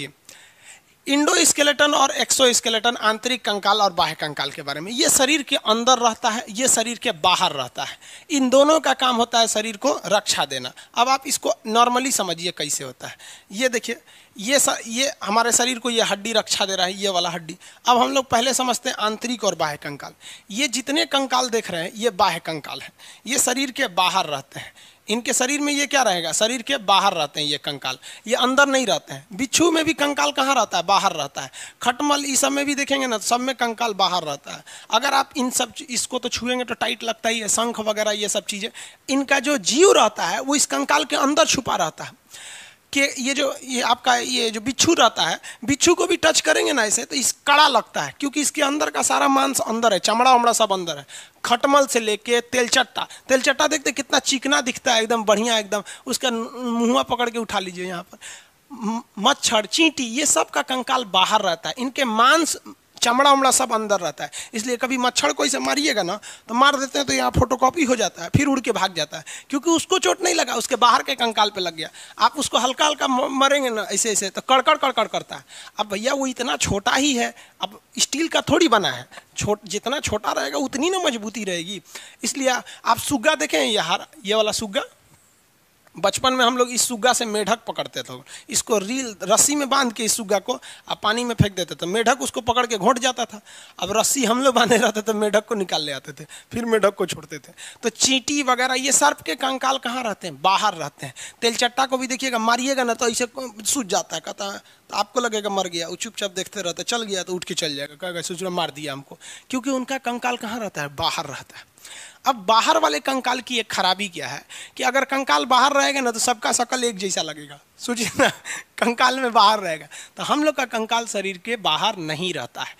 जी Indo skeleton और एक्सो skeleton आंतरिक कंकाल और बाह्य कंकाल के बारे में ये शरीर के अंदर रहता है ये शरीर के बाहर रहता है इन दोनों का काम होता है शरीर को रक्षा देना अब आप इसको नॉर्मली समझिए कैसे होता है ये देखिए ये स, ये हमारे शरीर को ये हड्डी रक्षा दे रहा है ये वाला हड्डी अब हम लोग पहले समझते हैं आंतरिक और बाह्य कंकाल ये जितने कंकाल देख रहे हैं ये बाह्य कंकाल है ये शरीर के बाहर रहते हैं इनके शरीर में ये क्या रहेगा शरीर के बाहर रहते हैं ये कंकाल ये अंदर नहीं रहते हैं बिच्छू में भी कंकाल कहाँ रहता है बाहर रहता है खटमल इस सब में भी देखेंगे ना सब में कंकाल बाहर रहता है अगर आप इन सब इसको तो छुएंगे तो टाइट लगता ही है शंख वगैरह ये सब चीज़ें इनका जो जीव रहता है वो इस कंकाल के अंदर छुपा रहता है कि ये जो ये आपका ये जो बिच्छू रहता है बिच्छू को भी टच करेंगे ना इसे तो इस कड़ा लगता है क्योंकि इसके अंदर का सारा मांस अंदर है चमड़ा उमड़ा सब अंदर है खटमल से लेके तेलचट्टा तेलचट्टा देखते कितना चिकना दिखता है एकदम बढ़िया एकदम उसका मुँह पकड़ के उठा लीजिए यहाँ पर मच्छर चींटी ये सब का कंकाल बाहर रहता है इनके मांस चमड़ा उमड़ा सब अंदर रहता है इसलिए कभी मच्छर को इसे मारिएगा ना तो मार देते हैं तो यहाँ फोटो कॉपी हो जाता है फिर उड़ के भाग जाता है क्योंकि उसको चोट नहीं लगा उसके बाहर के कंकाल पे लग गया आप उसको हल्का हल्का मरेंगे ना ऐसे ऐसे तो कड़कड़ कड़कड़ करता है अब भैया वो इतना छोटा ही है अब स्टील का थोड़ी बना है छोट जितना छोटा रहेगा उतनी ना मजबूती रहेगी इसलिए आप सुग्गा देखें ये हार ये वाला सुग्गा बचपन में हम लोग इस सुग्गा से मेढक पकड़ते थे इसको रील रस्सी में बांध के इस सुग्गा को अब पानी में फेंक देते थे मेढक उसको पकड़ के घोट जाता था अब रस्सी हम लोग बांधे रहते थे मेढक को निकाल ले आते थे फिर मेढक को छोड़ते थे तो चींटी वगैरह ये सर्प के कंकाल कहाँ रहते हैं बाहर रहते हैं तेलचट्टा को भी देखिएगा मारिएगा ना तो ऐसे सूझ जाता है कहता है तो आपको लगेगा मर गया वो चुपचाप देखते रहते चल गया तो उठ के चल जाएगा कहेगा सोच मार दिया हमको क्योंकि उनका कंकाल कहाँ रहता है बाहर रहता है अब बाहर वाले कंकाल की एक खराबी क्या है कि अगर कंकाल बाहर रहेगा ना तो सबका शकल एक जैसा लगेगा सोचिए ना कंकाल में बाहर रहेगा तो हम लोग का कंकाल शरीर के बाहर नहीं रहता है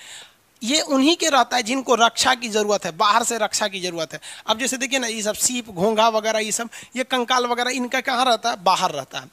ये उन्हीं के रहता है जिनको रक्षा की ज़रूरत है बाहर से रक्षा की ज़रूरत है अब जैसे देखिए ना ये सब सीप घोंघा वगैरह ये सब ये कंकाल वगैरह इनका कहाँ रहता है बाहर रहता है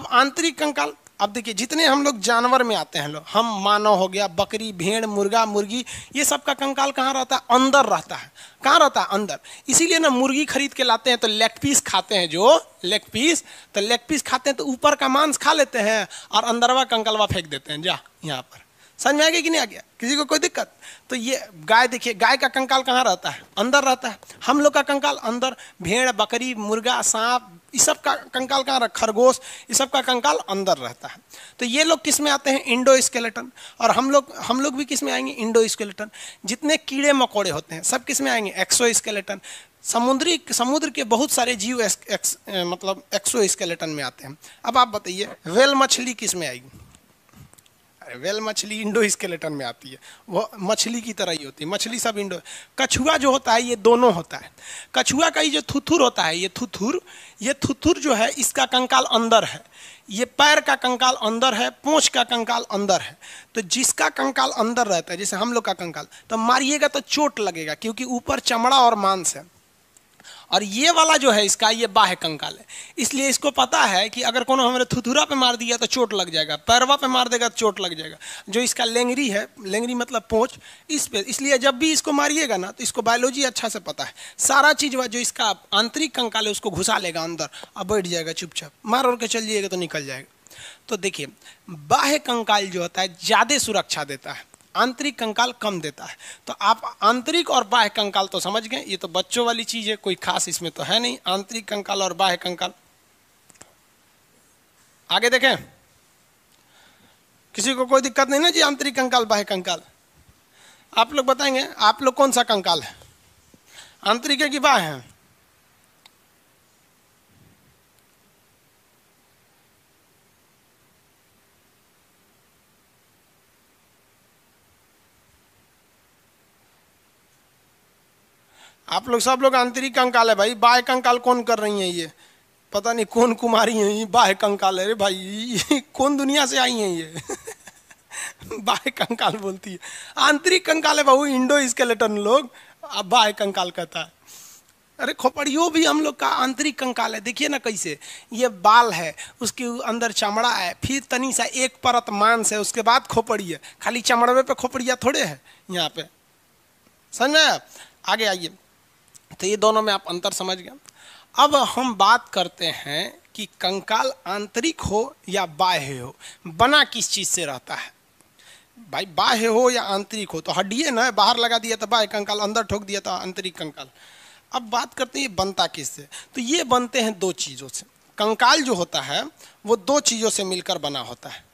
अब आंतरिक कंकाल अब देखिए जितने हम लोग जानवर में आते हैं लोग हम मानव हो गया बकरी भेड़ मुर्गा मुर्गी ये सब का कंकाल कहाँ रहता है अंदर रहता है कहाँ रहता है अंदर इसीलिए ना मुर्गी खरीद के लाते हैं तो लेग पीस खाते हैं जो लेग पीस तो लेग पीस खाते हैं तो ऊपर का मांस खा लेते हैं और अंदरवा कंकालवा फेंक देते हैं जा यहाँ पर समझ में आ गया कि नहीं आ गया किसी को कोई दिक्कत तो ये गाय देखिए गाय का कंकाल कहाँ रहता है अंदर रहता है हम लोग का कंकाल अंदर भेड़ बकरी मुर्गा सांप इस सब का कंकाल कहाँ रहा खरगोश इस सब का कंकाल अंदर रहता है तो ये लोग किस में आते हैं इंडो स्केलेटन और हम लोग हम लोग भी किस में आएंगे इंडो स्केलेटन जितने कीड़े मकोड़े होते हैं सब किस में आएंगे एक्सो स्केलेटन समुद्री समुद्र के बहुत सारे जीव एक्स, मतलब एक्सो स्केलेटन में आते हैं अब आप बताइए वेल मछली किस में आएगी वेल मछली इंडो स्केलेटन में आती है वो मछली की तरह ही होती है मछली सब इंडो कछुआ जो होता है ये दोनों होता है कछुआ का ये जो थुथुर होता है ये थुथुर ये थुथुर जो है इसका कंकाल अंदर है ये पैर का कंकाल अंदर है पोछ का कंकाल अंदर है तो जिसका कंकाल अंदर रहता है जैसे हम लोग का कंकाल तो मारिएगा तो चोट लगेगा क्योंकि ऊपर चमड़ा और मांस है और ये वाला जो है इसका ये बाह्य कंकाल है इसलिए इसको पता है कि अगर कोनो हमारे थुथुरा पे मार दिया तो चोट लग जाएगा पैरवा पे मार देगा तो चोट लग जाएगा जो इसका लेंगरी है लेंगरी मतलब पोच इस पे इसलिए जब भी इसको मारिएगा ना तो इसको बायोलॉजी अच्छा से पता है सारा चीज़ जो इसका आंतरिक कंकाल है उसको घुसा लेगा अंदर और बैठ जाएगा चुपचाप मार और के चल जाइएगा तो निकल जाएगा तो देखिए बाह्य कंकाल जो होता है ज़्यादा सुरक्षा देता है आंतरिक कंकाल कम देता है तो आप आंतरिक और बाह्य कंकाल तो समझ गए ये तो बच्चों वाली चीज़ है कोई खास इसमें तो है नहीं आंतरिक कंकाल और बाह्य कंकाल आगे देखें किसी को कोई दिक्कत नहीं ना जी आंतरिक कंकाल बाह्य कंकाल आप लोग बताएंगे आप लोग कौन सा कंकाल है आंतरिक है कि बाह्य है आप लोग सब लोग आंतरिक कंकाल है भाई बाह्य कंकाल कौन कर रही हैं ये पता नहीं कौन कुमारी है ये बाह्य कंकाल है भाई कौन दुनिया से आई हैं ये बाह्य कंकाल बोलती है आंतरिक कंकाल है बहू इंडो स्केलेटन लोग अब बाह्य कंकाल कहता है अरे खोपड़ियों भी हम लोग का आंतरिक कंकाल है देखिए ना कैसे ये बाल है उसके अंदर चमड़ा है फिर तनी सा एक परत मांस है उसके बाद खोपड़ी है खाली चमड़वे पे खोपड़िया थोड़े है यहाँ पे समझ आगे आइए तो ये दोनों में आप अंतर समझ गए अब हम बात करते हैं कि कंकाल आंतरिक हो या बाह्य हो बना किस चीज़ से रहता है भाई बाह्य हो या आंतरिक हो तो है ना बाहर लगा दिया तो बाह्य कंकाल अंदर ठोक दिया था तो आंतरिक कंकाल अब बात करते हैं ये बनता किससे तो ये बनते हैं दो चीज़ों से कंकाल जो होता है वो दो चीज़ों से मिलकर बना होता है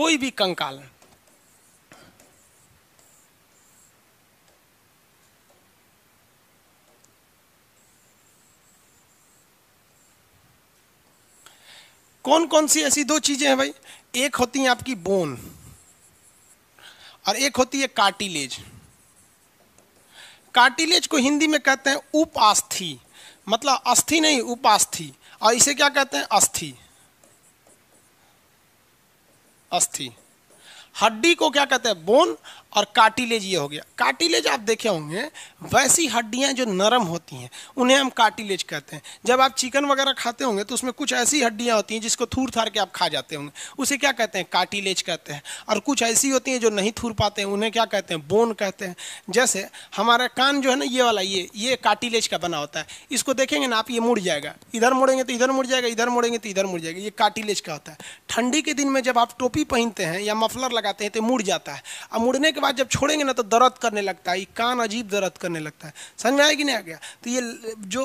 कोई भी कंकाल कौन कौन सी ऐसी दो चीजें हैं भाई एक होती है आपकी बोन और एक होती है कार्टिलेज कार्टिलेज को हिंदी में कहते हैं उपास्थि मतलब अस्थि नहीं उपास्थि और इसे क्या कहते हैं अस्थि अस्थि हड्डी को क्या कहते हैं बोन और कार्टिलेज ये हो गया कार्टिलेज आप देखे होंगे वैसी हड्डियाँ जो नरम होती हैं उन्हें हम कार्टिलेज कहते हैं जब आप चिकन वगैरह खाते होंगे तो उसमें कुछ ऐसी हड्डियाँ होती हैं जिसको थूर थार के आप खा जाते होंगे उसे क्या कहते हैं कार्टिलेज कहते हैं और कुछ ऐसी होती हैं जो नहीं थूर पाते हैं उन्हें क्या कहते हैं बोन कहते हैं जैसे हमारा कान जो है ना ये वाला ये ये कार्टिलेज का बना होता है इसको देखेंगे ना आप ये मुड़ जाएगा इधर मुड़ेंगे तो इधर मुड़ जाएगा इधर मुड़ेंगे तो इधर मुड़ जाएगा ये कार्टिलेज का होता है ठंडी के दिन में जब आप टोपी पहनते हैं या मफलर लगाते हैं तो मुड़ जाता है अब मुड़ने के बाद जब छोड़ेंगे ना तो दर्द करने लगता है कान अजीब दर्द करने लगता है समझ में आया कि नहीं आ गया तो ये जो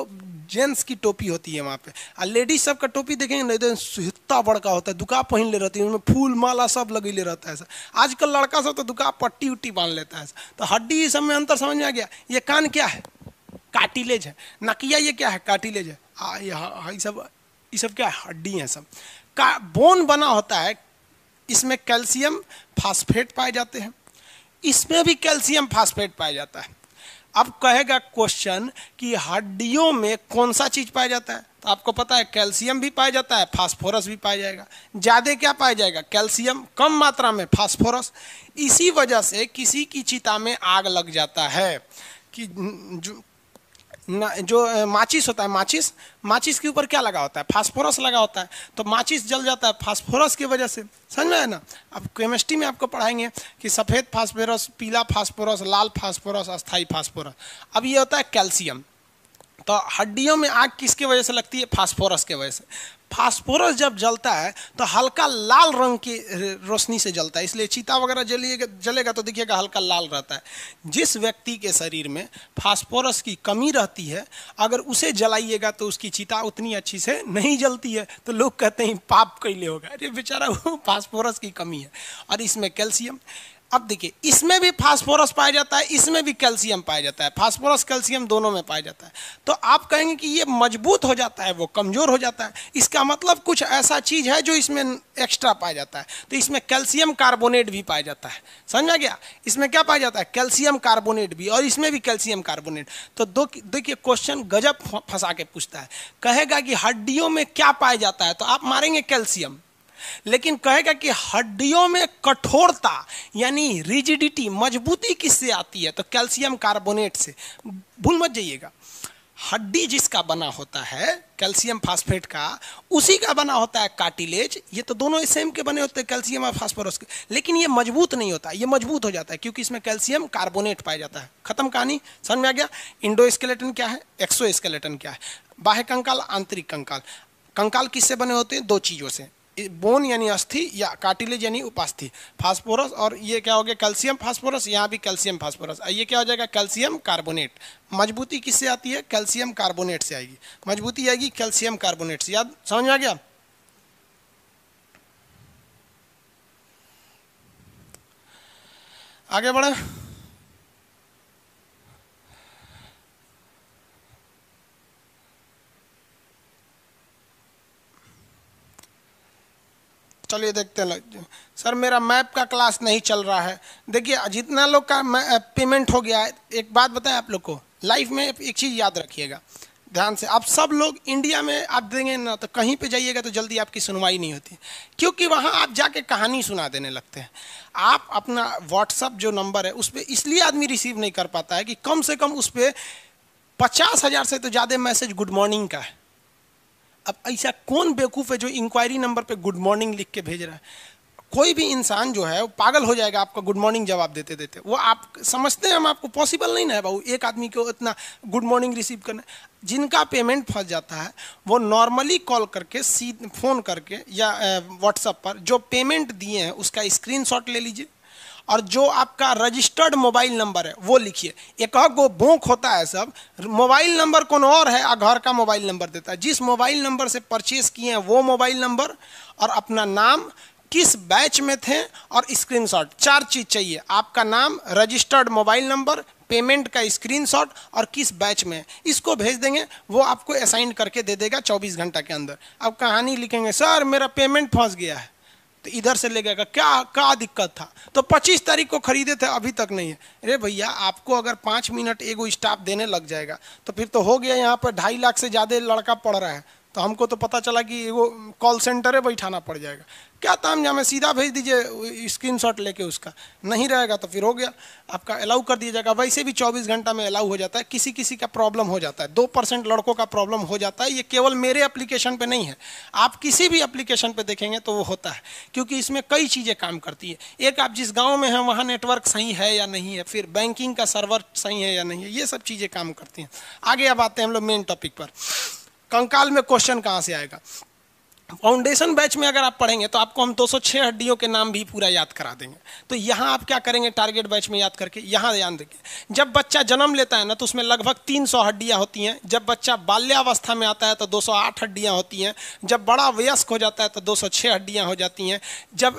जेंट्स की टोपी होती है वहाँ पे और लेडीज सब का टोपी देखेंगे ना तो इतना बड़का होता है दुका पहन ले रहती है उनमें फूल माला सब लगी ले रहता है सर आजकल लड़का सब तो दुका पट्टी उट्टी बांध लेता है तो हड्डी सब में अंतर समझ में आ गया ये कान क्या है काटिलेज है नकिया ये क्या है काटिलेज है ये सब ये सब क्या है हड्डी है सब का बोन बना होता है इसमें कैल्शियम फास्फेट पाए जाते हैं इसमें भी कैल्शियम फास्फेट पाया जाता है अब कहेगा क्वेश्चन कि हड्डियों में कौन सा चीज पाया जाता है तो आपको पता है कैल्शियम भी पाया जाता है फास्फोरस भी पाया जाएगा ज़्यादा क्या पाया जाएगा कैल्शियम कम मात्रा में फास्फोरस इसी वजह से किसी की चिता में आग लग जाता है कि जो माचिस होता है माचिस माचिस के ऊपर क्या लगा होता है फास्फोरस लगा होता है तो माचिस जल जाता है फास्फोरस की वजह से समझ में आया ना अब केमिस्ट्री में आपको पढ़ाएंगे कि सफ़ेद फास्फोरस पीला फास्फोरस लाल फास्फोरस अस्थाई फास्फोरस अब ये होता है कैल्शियम तो हड्डियों में आग किसके वजह से लगती है फास्फोरस के वजह से फास्फोरस जब जलता है तो हल्का लाल रंग की रोशनी से जलता है इसलिए चीता वगैरह जलिएगा जलेगा तो देखिएगा हल्का लाल रहता है जिस व्यक्ति के शरीर में फास्फोरस की कमी रहती है अगर उसे जलाइएगा तो उसकी चीता उतनी अच्छी से नहीं जलती है तो लोग कहते हैं पाप कैले होगा अरे बेचारा वो फास्फोरस की कमी है और इसमें कैल्शियम अब देखिए इसमें भी फास्फोरस पाया जाता है इसमें भी कैल्शियम पाया जाता है फास्फोरस कैल्शियम दोनों में पाया जाता है तो आप कहेंगे कि ये मजबूत हो जाता है वो कमज़ोर हो जाता है इसका मतलब कुछ ऐसा चीज़ है जो इसमें एक्स्ट्रा पाया जाता है तो इसमें कैल्शियम कार्बोनेट भी पाया जाता है समझा गया इसमें क्या पाया जाता है कैल्शियम कार्बोनेट भी और इसमें भी कैल्शियम कार्बोनेट तो देखिए क्वेश्चन गजब फंसा के पूछता है कहेगा कि हड्डियों में क्या पाया जाता है तो आप मारेंगे कैल्शियम लेकिन कहेगा कि हड्डियों में कठोरता यानी रिजिडिटी मजबूती किससे आती है तो कैल्शियम कार्बोनेट से भूल मत जाइएगा हड्डी जिसका बना होता है कैल्शियम फास्फेट का उसी का बना होता है कार्टिलेज ये तो दोनों सेम के बने होते हैं कैल्शियम और फास्फोरस के लेकिन ये मजबूत नहीं होता ये मजबूत हो जाता है क्योंकि इसमें कैल्शियम कार्बोनेट पाया जाता है खत्म कहानी समझ में आ गया इंडो स्केलेटन क्या है एक्सो स्केलेटन क्या है बाह्य कंकाल आंतरिक कंकाल कंकाल किससे बने होते हैं दो चीज़ों से बोन यानी अस्थि या कार्टिलेज यानी उपास्थि फास्फोरस और ये क्या हो गया कैल्शियम फास्फोरस यहाँ भी कैल्शियम फास्फोरस ये क्या हो जाएगा कैल्शियम कार्बोनेट मजबूती किससे आती है कैल्शियम कार्बोनेट से आएगी मजबूती आएगी कैल्शियम कार्बोनेट से याद समझ में आ गया आगे बढ़े चलिए देखते हैं सर मेरा मैप का क्लास नहीं चल रहा है देखिए जितना लोग का पेमेंट हो गया है एक बात बताएं आप लोग को लाइफ में एक चीज़ याद रखिएगा ध्यान से आप सब लोग इंडिया में आप देंगे ना तो कहीं पे जाइएगा तो जल्दी आपकी सुनवाई नहीं होती क्योंकि वहाँ आप जाके कहानी सुना देने लगते हैं आप अपना व्हाट्सअप जो नंबर है उस पर इसलिए आदमी रिसीव नहीं कर पाता है कि कम से कम उस पर पचास हज़ार से तो ज़्यादा मैसेज गुड मॉर्निंग का है अब ऐसा कौन बेवकूफ़ है जो इंक्वायरी नंबर पे गुड मॉर्निंग लिख के भेज रहा है कोई भी इंसान जो है वो पागल हो जाएगा आपका गुड मॉर्निंग जवाब देते देते वो आप समझते हैं हम आपको पॉसिबल नहीं ना है बाबू एक आदमी को इतना गुड मॉर्निंग रिसीव करना जिनका पेमेंट फंस जाता है वो नॉर्मली कॉल करके सी फ़ोन करके या व्हाट्सअप पर जो पेमेंट दिए हैं उसका स्क्रीनशॉट ले लीजिए और जो आपका रजिस्टर्ड मोबाइल नंबर है वो लिखिए एक गो भूख होता है सब मोबाइल नंबर कौन और है आ घर का मोबाइल नंबर देता है जिस मोबाइल नंबर से परचेज किए हैं वो मोबाइल नंबर और अपना नाम किस बैच में थे और स्क्रीनशॉट चार चीज़ चाहिए आपका नाम रजिस्टर्ड मोबाइल नंबर पेमेंट का स्क्रीनशॉट और किस बैच में इसको भेज देंगे वो आपको असाइन करके दे देगा 24 घंटा के अंदर अब कहानी लिखेंगे सर मेरा पेमेंट फंस गया है तो इधर से ले गया क्या क्या दिक्कत था तो 25 तारीख को खरीदे थे अभी तक नहीं है अरे भैया आपको अगर पाँच मिनट एगो स्टाफ देने लग जाएगा तो फिर तो हो गया यहाँ पर ढाई लाख से ज़्यादा लड़का पढ़ रहा है तो हमको तो पता चला कि वो कॉल सेंटर है बैठाना पड़ जाएगा क्या ताम जामे सीधा भेज दीजिए स्क्रीन शॉट लेके उसका नहीं रहेगा तो फिर हो गया आपका अलाउ कर दिया जाएगा वैसे भी 24 घंटा में अलाउ हो जाता है किसी किसी का प्रॉब्लम हो जाता है दो परसेंट लड़कों का प्रॉब्लम हो जाता है ये केवल मेरे एप्लीकेशन पे नहीं है आप किसी भी एप्लीकेशन पर देखेंगे तो वो होता है क्योंकि इसमें कई चीज़ें काम करती है एक आप जिस गाँव में हैं वहाँ नेटवर्क सही है या नहीं है फिर बैंकिंग का सर्वर सही है या नहीं है ये सब चीज़ें काम करती हैं आगे अब आते हैं हम लोग मेन टॉपिक पर कंकाल में क्वेश्चन कहाँ से आएगा फाउंडेशन बैच में अगर आप पढ़ेंगे तो आपको हम 206 हड्डियों के नाम भी पूरा याद करा देंगे तो यहाँ आप क्या करेंगे टारगेट बैच में याद करके यहाँ याद देंगे जब बच्चा जन्म लेता है ना तो उसमें लगभग 300 हड्डियाँ होती हैं जब बच्चा बाल्यावस्था में आता है तो 208 हड्डियाँ होती हैं जब बड़ा वयस्क हो जाता है तो दो हड्डियाँ हो जाती हैं जब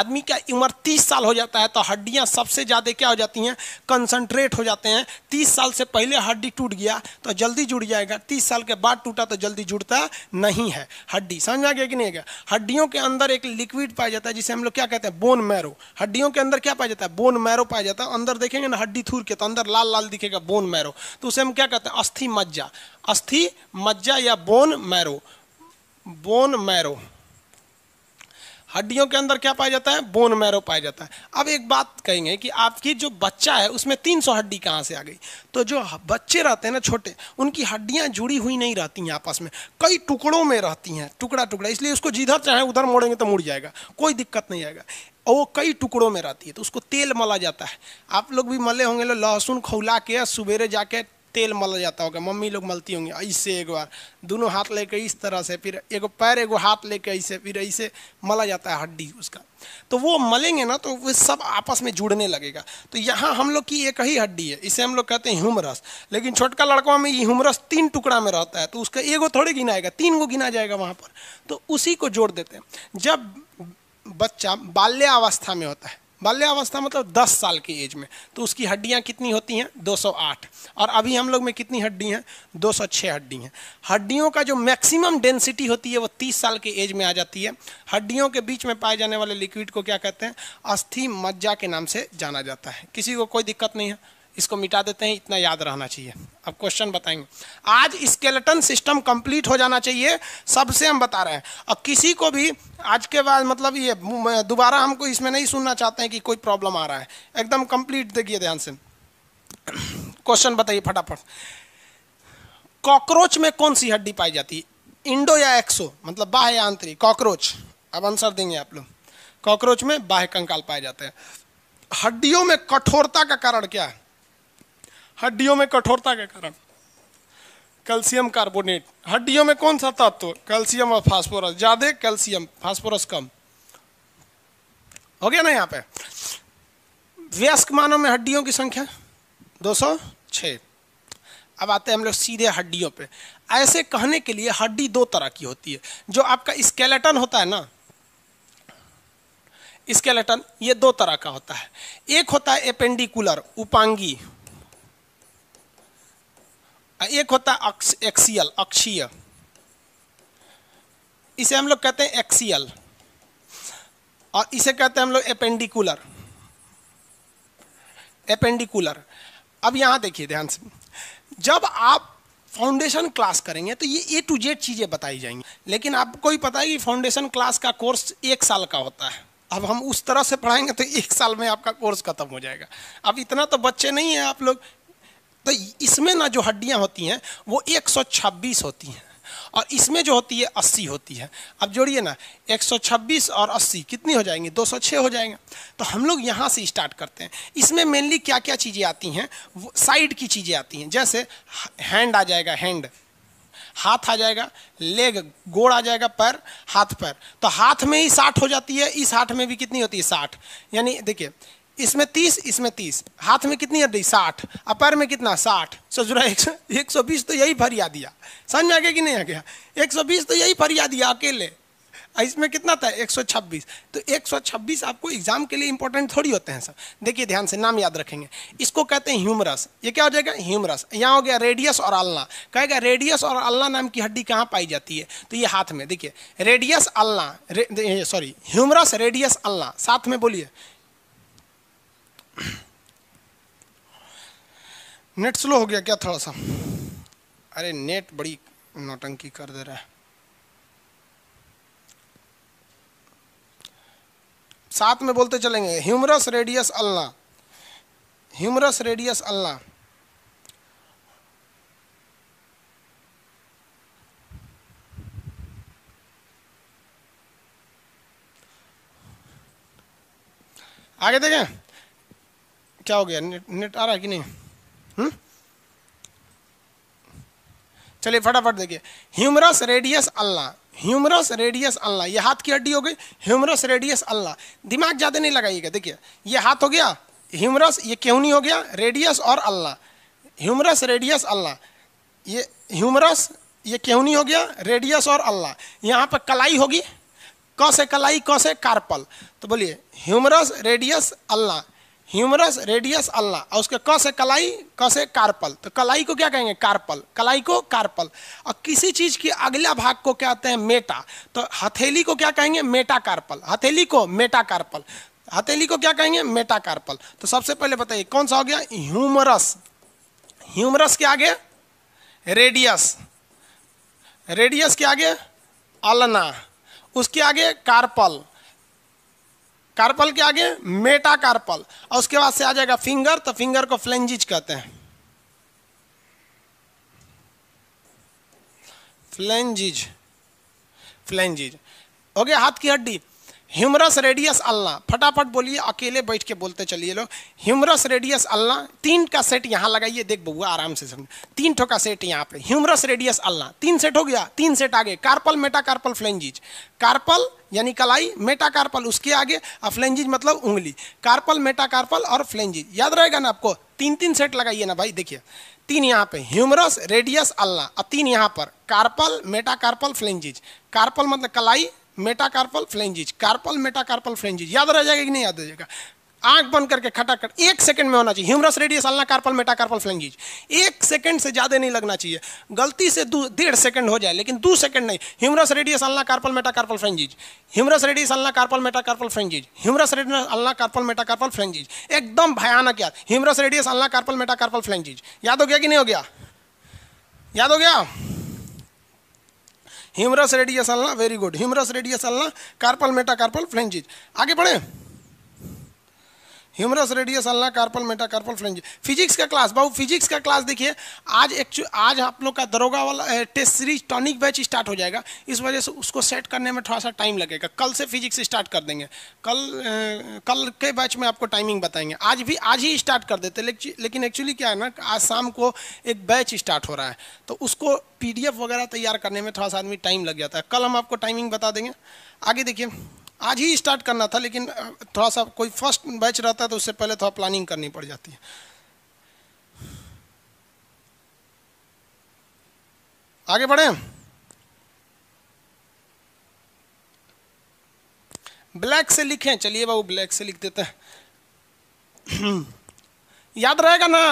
आदमी का उम्र तीस साल हो जाता है तो हड्डियां सबसे ज़्यादा क्या हो जाती हैं कंसंट्रेट हो जाते हैं तीस साल से पहले हड्डी टूट गया तो जल्दी जुड़ जाएगा तीस साल के बाद टूटा तो जल्दी जुड़ता नहीं है हड्डी समझ आ गया कि नहीं गया हड्डियों के अंदर एक लिक्विड पाया जाता है जिसे हम लोग क्या कहते हैं बोन मैरो हड्डियों के अंदर क्या पाया जाता है बोन मैरो पाया जाता है अंदर देखेंगे ना हड्डी थूर के तो अंदर लाल लाल दिखेगा बोन मैरो तो उसे हम क्या कहते हैं अस्थि मज्जा अस्थि मज्जा या बोन मैरो बोन मैरो हड्डियों के अंदर क्या पाया जाता है बोन मैरो पाया जाता है अब एक बात कहेंगे कि आपकी जो बच्चा है उसमें तीन सौ हड्डी कहाँ से आ गई तो जो बच्चे रहते हैं ना छोटे उनकी हड्डियाँ जुड़ी हुई नहीं रहती हैं आपस में कई टुकड़ों में रहती हैं टुकड़ा टुकड़ा इसलिए उसको जिधर चाहे उधर मोड़ेंगे तो मुड़ जाएगा कोई दिक्कत नहीं आएगा और वो कई टुकड़ों में रहती है तो उसको तेल मला जाता है आप लोग भी मले होंगे लहसुन खौला के सवेरे जाके तेल मल जाता होगा मम्मी लोग मलती होंगी ऐसे एक बार दोनों हाथ लेकर इस तरह से फिर एगो पैर एगो हाथ लेकर ऐसे फिर ऐसे मला जाता है हड्डी उसका तो वो मलेंगे ना तो वो सब आपस में जुड़ने लगेगा तो यहाँ हम लोग की एक ही हड्डी है इसे हम लोग कहते हैं ह्यूमरस लेकिन छोटका लड़कों में ये ह्यूमरस तीन टुकड़ा में रहता है तो उसका एगो थोड़े गिनाएगा तीन गो गिना जाएगा वहाँ पर तो उसी को जोड़ देते हैं जब बच्चा बाल्यावस्था में होता है बाल्यावस्था मतलब 10 साल की एज में तो उसकी हड्डियाँ कितनी होती हैं 208 और अभी हम लोग में कितनी हड्डी हैं 206 हड्डी हैं हड्डियों का जो मैक्सिमम डेंसिटी होती है वो 30 साल की एज में आ जाती है हड्डियों के बीच में पाए जाने वाले लिक्विड को क्या कहते हैं अस्थि मज्जा के नाम से जाना जाता है किसी को कोई दिक्कत नहीं है इसको मिटा देते हैं इतना याद रहना चाहिए अब क्वेश्चन बताएंगे आज स्केलेटन सिस्टम कंप्लीट हो जाना चाहिए सबसे हम बता रहे हैं और किसी को भी आज के बाद मतलब ये दोबारा हमको इसमें नहीं सुनना चाहते हैं कि कोई प्रॉब्लम आ रहा है एकदम कंप्लीट देखिए ध्यान से क्वेश्चन बताइए फटाफट कॉकरोच में कौन सी हड्डी पाई जाती है इंडो या एक्सो मतलब बाह या आंतरिक कॉकरोच अब आंसर देंगे आप लोग कॉकरोच में बाह्य कंकाल पाए जाते हैं हड्डियों में कठोरता का कारण क्या है हड्डियों में कठोरता के कारण कैल्शियम कार्बोनेट हड्डियों में कौन सा तत्व कैल्शियम और फास्फोरस ज्यादा कैल्शियम फास्फोरस कम हो गया ना यहाँ पे व्यस्क मानव में हड्डियों की संख्या 206 अब आते हैं हम लोग सीधे हड्डियों पे ऐसे कहने के लिए हड्डी दो तरह की होती है जो आपका स्केलेटन होता है ना स्केलेटन ये दो तरह का होता है एक होता है एपेंडिकुलर उपांगी एक होता है एक्सियल अक्षीय इसे हम लोग कहते हैं एक्सियल और इसे कहते हैं हम लोग एपेंडिकुलर एपेंडिकुलर अब यहां देखिए ध्यान से जब आप फाउंडेशन क्लास करेंगे तो ये ए टू जेड चीज़ें बताई जाएंगी लेकिन आपको ही पता है कि फाउंडेशन क्लास का कोर्स एक साल का होता है अब हम उस तरह से पढ़ाएंगे तो एक साल में आपका कोर्स खत्म हो जाएगा अब इतना तो बच्चे नहीं है आप लोग तो इसमें ना जो हड्डियाँ होती हैं वो 126 होती हैं और इसमें जो होती है 80 होती है अब जोड़िए ना 126 और 80 कितनी हो जाएंगी 206 हो जाएंगे तो हम लोग यहाँ से स्टार्ट करते हैं इसमें मेनली क्या क्या चीज़ें आती हैं साइड की चीज़ें आती हैं जैसे हैंड आ जाएगा हैंड हाथ आ जाएगा लेग गोड़ आ जाएगा पैर हाथ पर तो हाथ में ही साठ हो जाती है इस हाथ में भी कितनी होती है साठ यानी देखिए इसमें तीस इसमें तीस हाथ में कितनी हड्डी साठ अपर में कितना साठ सजुरा एक सौ एक सौ बीस तो यही फरिया दिया समझ आ गया कि नहीं आ गया एक सौ बीस तो यही फरिया दिया अकेले इसमें कितना था एक सौ छब्बीस तो एक सौ छब्बीस आपको एग्जाम के लिए इंपॉर्टेंट थोड़ी होते हैं सर देखिए ध्यान से नाम याद रखेंगे इसको कहते हैं ह्यूमरस ये क्या हो जाएगा ह्यूमरस यहाँ हो गया रेडियस और अल्ला कहेगा रेडियस और अल्ला नाम की हड्डी कहाँ पाई जाती है तो ये हाथ में देखिए रेडियस अल्ला रे, सॉरी ह्यूमरस रेडियस अल्ला साथ में बोलिए नेट स्लो हो गया क्या थोड़ा सा अरे नेट बड़ी नौटंकी कर दे रहा है साथ में बोलते चलेंगे humerus radius ulna humerus radius ulna आगे देखें क्या हो गया नेट नेट आ रहा है कि नहीं चलिए फटाफट देखिए humerus radius ulna humerus radius ulna ये हाथ की हड्डी हो गई ह्यूमरस रेडियस अल्लाह दिमाग ज़्यादा नहीं लगाइएगा देखिए ये हाथ हो गया ह्यूमरस ये नहीं हो गया रेडियस और अल्लाह ह्यूमरस रेडियस अल्लाह ये ह्यूमरस ये केहूनी हो गया रेडियस और अल्लाह यहाँ पर कलाई होगी क से कलाई क से कार्पल तो बोलिए humerus radius ulna humerus radius ulna और उसके क से कलाई क से कार्पल तो कलाई को क्या कहेंगे कार्पल कलाई को कार्पल और किसी चीज की अगला भाग को क्या कहते हैं मेटा तो हथेली को क्या कहेंगे मेटा कार्पल हथेली को मेटा कार्पल हथेली को क्या कहेंगे मेटा कार्पल तो सबसे पहले बताइए कौन सा हो गया ह्यूमरस ह्यूमरस के आगे रेडियस रेडियस के आगे अलना उसके आगे कार्पल कार्पल के आगे मेटा कार्पल और उसके बाद से आ जाएगा फिंगर तो फिंगर को फ्लेंजिज कहते हैं फ्लेंजिज फ्लेंजिज हो गया हाथ की हड्डी ह्यूमरस रेडियस अल्ला फटाफट बोलिए अकेले बैठ के बोलते चलिए लोग ह्यूमरस रेडियस अल्लाह तीन का सेट यहाँ लगाइए देख बउआ आराम से समझ तीन ठो का सेट यहाँ पे ह्यूमरस रेडियस अल्ला तीन सेट हो गया तीन सेट आगे carpal metacarpal phalanges carpal यानी कलाई मेटा कार्पल उसके आगे और फ्लेंजिज मतलब उंगली कार्पल मेटा कार्पल और फ्लेंजिज याद रहेगा ना आपको तीन तीन सेट लगाइए ना भाई देखिए तीन यहाँ पे ह्यूमरस रेडियस अल्ला और तीन यहाँ पर carpal metacarpal phalanges carpal मतलब कलाई metacarpal phalanges carpal metacarpal phalanges याद रह जाएगा कि नहीं याद रह जाएगा आंख बंद करके खटाखट एक सेकंड में होना चाहिए humerus radius ulna carpal metacarpal phalanges एक सेकंड से ज़्यादा नहीं लगना चाहिए गलती से डेढ़ सेकंड हो जाए लेकिन दो सेकंड नहीं humerus radius ulna carpal metacarpal phalanges humerus radius ulna carpal metacarpal phalanges humerus radius ulna carpal metacarpal phalanges एकदम भयानक याद humerus radius ulna carpal metacarpal phalanges याद हो गया कि नहीं हो गया याद हो गया humerus radius ulna very good humerus radius ulna carpal metacarpal phalanges आगे बढ़े humerus radius ulna carpal metacarpal phalanges physics का क्लास बाबू फिजिक्स का क्लास देखिए आज एक्चुअल आज आप लोग का दरोगा वाला test series tonic batch start हो जाएगा इस वजह से उसको सेट करने में थोड़ा सा टाइम लगेगा कल से फिजिक्स स्टार्ट कर देंगे कल ए, कल के बैच में आपको टाइमिंग बताएंगे आज भी आज ही स्टार्ट कर देते लेकिन एक्चुअली क्या है ना आज शाम को एक बैच स्टार्ट हो रहा है तो उसको पी वगैरह तैयार करने में थोड़ा सा आदमी टाइम लग जाता है कल हम आपको टाइमिंग बता देंगे आगे देखिए आज ही स्टार्ट करना था लेकिन थोड़ा सा कोई फर्स्ट बैच रहता है तो उससे पहले थोड़ा प्लानिंग करनी पड़ जाती है आगे बढ़े ब्लैक से लिखें चलिए बाबू ब्लैक से लिख देते हैं याद रहेगा ना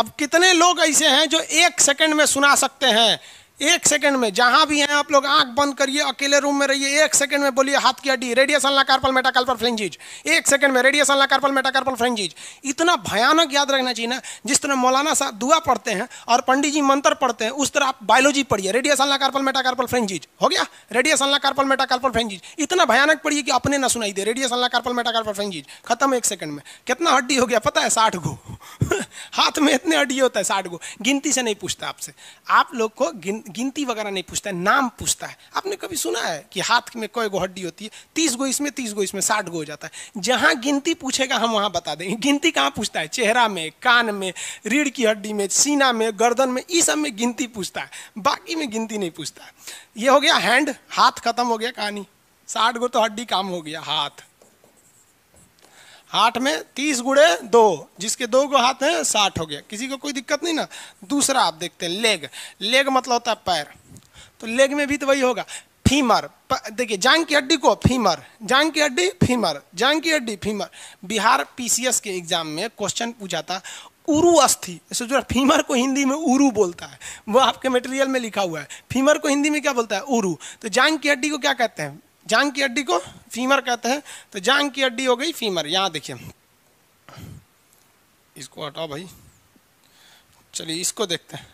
अब कितने लोग ऐसे हैं जो एक सेकंड में सुना सकते हैं एक सेकंड में जहां भी हैं आप लोग आंख बंद करिए अकेले रूम में रहिए एक सेकंड में बोलिए हाथ की हड्डी रेडिएशन लाकार्पल मेटाकार्पल फ्रेंजीज एक सेकंड में रेडिएशन लाकार्पल मेटाकार्पल फ्रेंजीज इतना भयानक याद रखना चाहिए ना जिस तरह मौलाना साहब दुआ पढ़ते हैं और पंडित जी मंत्र पढ़ते हैं उस तरह आप बायोलॉजी पढ़िए रेडिएशन लाकार्पल मेटाकार्पल फ्रेंजीज हो गया रेडिएशन लाकार्पल मेटाकार्पल फ्रेंजीज इतना भयानक पढ़िए कि अपने ना सुनाई दे रेडिएशन लाकार्पल मेटाकार्पल फ्रेंजीज खत्म एक सेकंड में कितना हड्डी हो गया पता है साठ गो हाथ में इतने हड्डी होता है साठ गो गिनती से नहीं पूछता आपसे आप लोग को गिनती वगैरह नहीं पूछता है नाम पूछता है आपने कभी सुना है कि हाथ में कोई गो हड्डी होती है तीस गो इसमें तीस गो इसमें साठ गो हो जाता है जहाँ गिनती पूछेगा हम वहाँ बता देंगे गिनती कहाँ पूछता है चेहरा में कान में रीढ़ की हड्डी में सीना में गर्दन में इस सब में गिनती पूछता है बाकी में गिनती नहीं पूछता है ये हो गया हैंड हाथ खत्म हो गया कहानी साठ गो तो हड्डी काम हो गया हाथ आठ में तीस गुड़े दो जिसके दो गो हाथ हैं साठ हो गया किसी को कोई दिक्कत नहीं ना दूसरा आप देखते हैं लेग लेग मतलब होता है पैर तो लेग में भी तो वही होगा फीमर देखिए जांग की हड्डी को फीमर जांग की हड्डी फीमर जांग की हड्डी फीमर बिहार पीसीएस के एग्जाम में क्वेश्चन पूछा था उरु अस्थि जो फीमर को हिंदी में उरु बोलता है वो आपके मटेरियल में लिखा हुआ है फीमर को हिंदी में क्या बोलता है उरु तो जांग की हड्डी को क्या कहते हैं जांग की हड्डी को फीमर कहते हैं तो जांग की हड्डी हो गई फीमर यहाँ देखिए इसको हटाओ भाई चलिए इसको देखते हैं